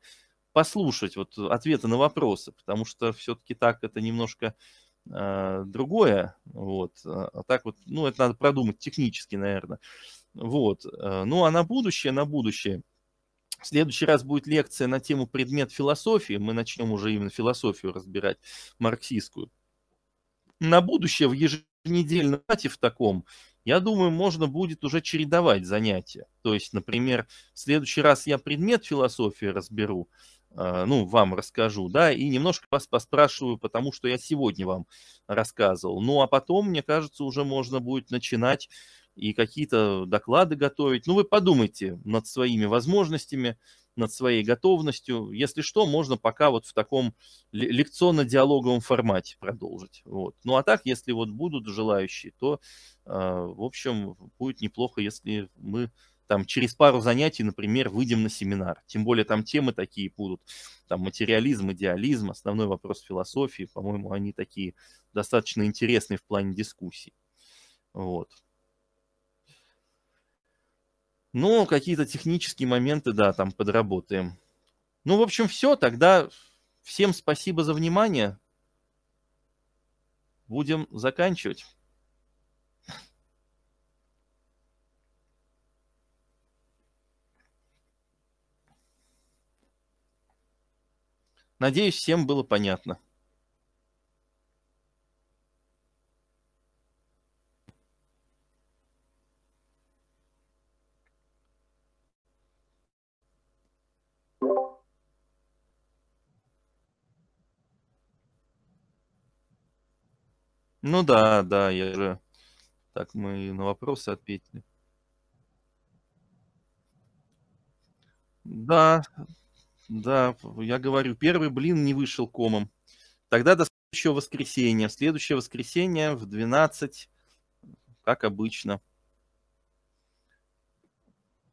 послушать вот ответы на вопросы, потому что все-таки так это немножко э, другое, вот, э, а так вот, ну, это надо продумать технически, наверное, вот, ну, а на будущее, на будущее, в следующий раз будет лекция на тему предмет философии, мы начнем уже именно философию разбирать, марксистскую, на будущее в ежедневном недель в таком, я думаю, можно будет уже чередовать занятия. То есть, например, в следующий раз я предмет философии разберу, а, ну, вам расскажу, да, и немножко вас поспрашиваю, потому что я сегодня вам рассказывал. Ну, а потом, мне кажется, уже можно будет начинать и какие-то доклады готовить. Ну, вы подумайте над своими возможностями, над своей готовностью. Если что, можно пока вот в таком лекционно-диалоговом формате продолжить. Вот. Ну а так, если вот будут желающие, то, а, в общем, будет неплохо, если мы там через пару занятий, например, выйдем на семинар. Тем более там темы такие будут, там материализм, идеализм, основной вопрос философии, по-моему, они такие достаточно интересные в плане дискуссий. Вот. Но какие-то технические моменты, да, там подработаем. Ну, в общем, все. Тогда всем спасибо за внимание. Будем заканчивать. Надеюсь, всем было понятно. Ну да, да, я же... Так, мы на вопросы ответили. Да, да, я говорю, первый блин не вышел комом. Тогда до следующего воскресенья. Следующее воскресенье в 12, как обычно.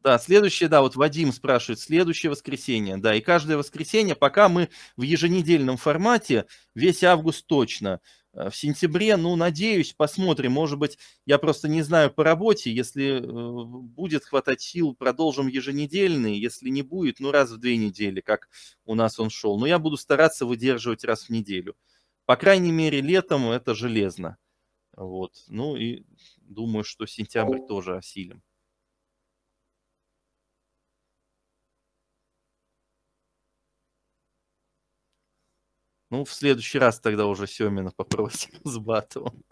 Да, следующее, да, вот Вадим спрашивает, следующее воскресенье, да, и каждое воскресенье, пока мы в еженедельном формате, весь август точно, э, в сентябре, ну, надеюсь, посмотрим, может быть, я просто не знаю по работе, если э, будет хватать сил, продолжим еженедельный, если не будет, ну, раз в две недели, как у нас он шел, но я буду стараться выдерживать раз в неделю. По крайней мере, летом это железно. Вот. Ну и думаю, что сентябрь тоже осилим. Ну, в следующий раз тогда уже Семина попросим [LAUGHS] с Батовым.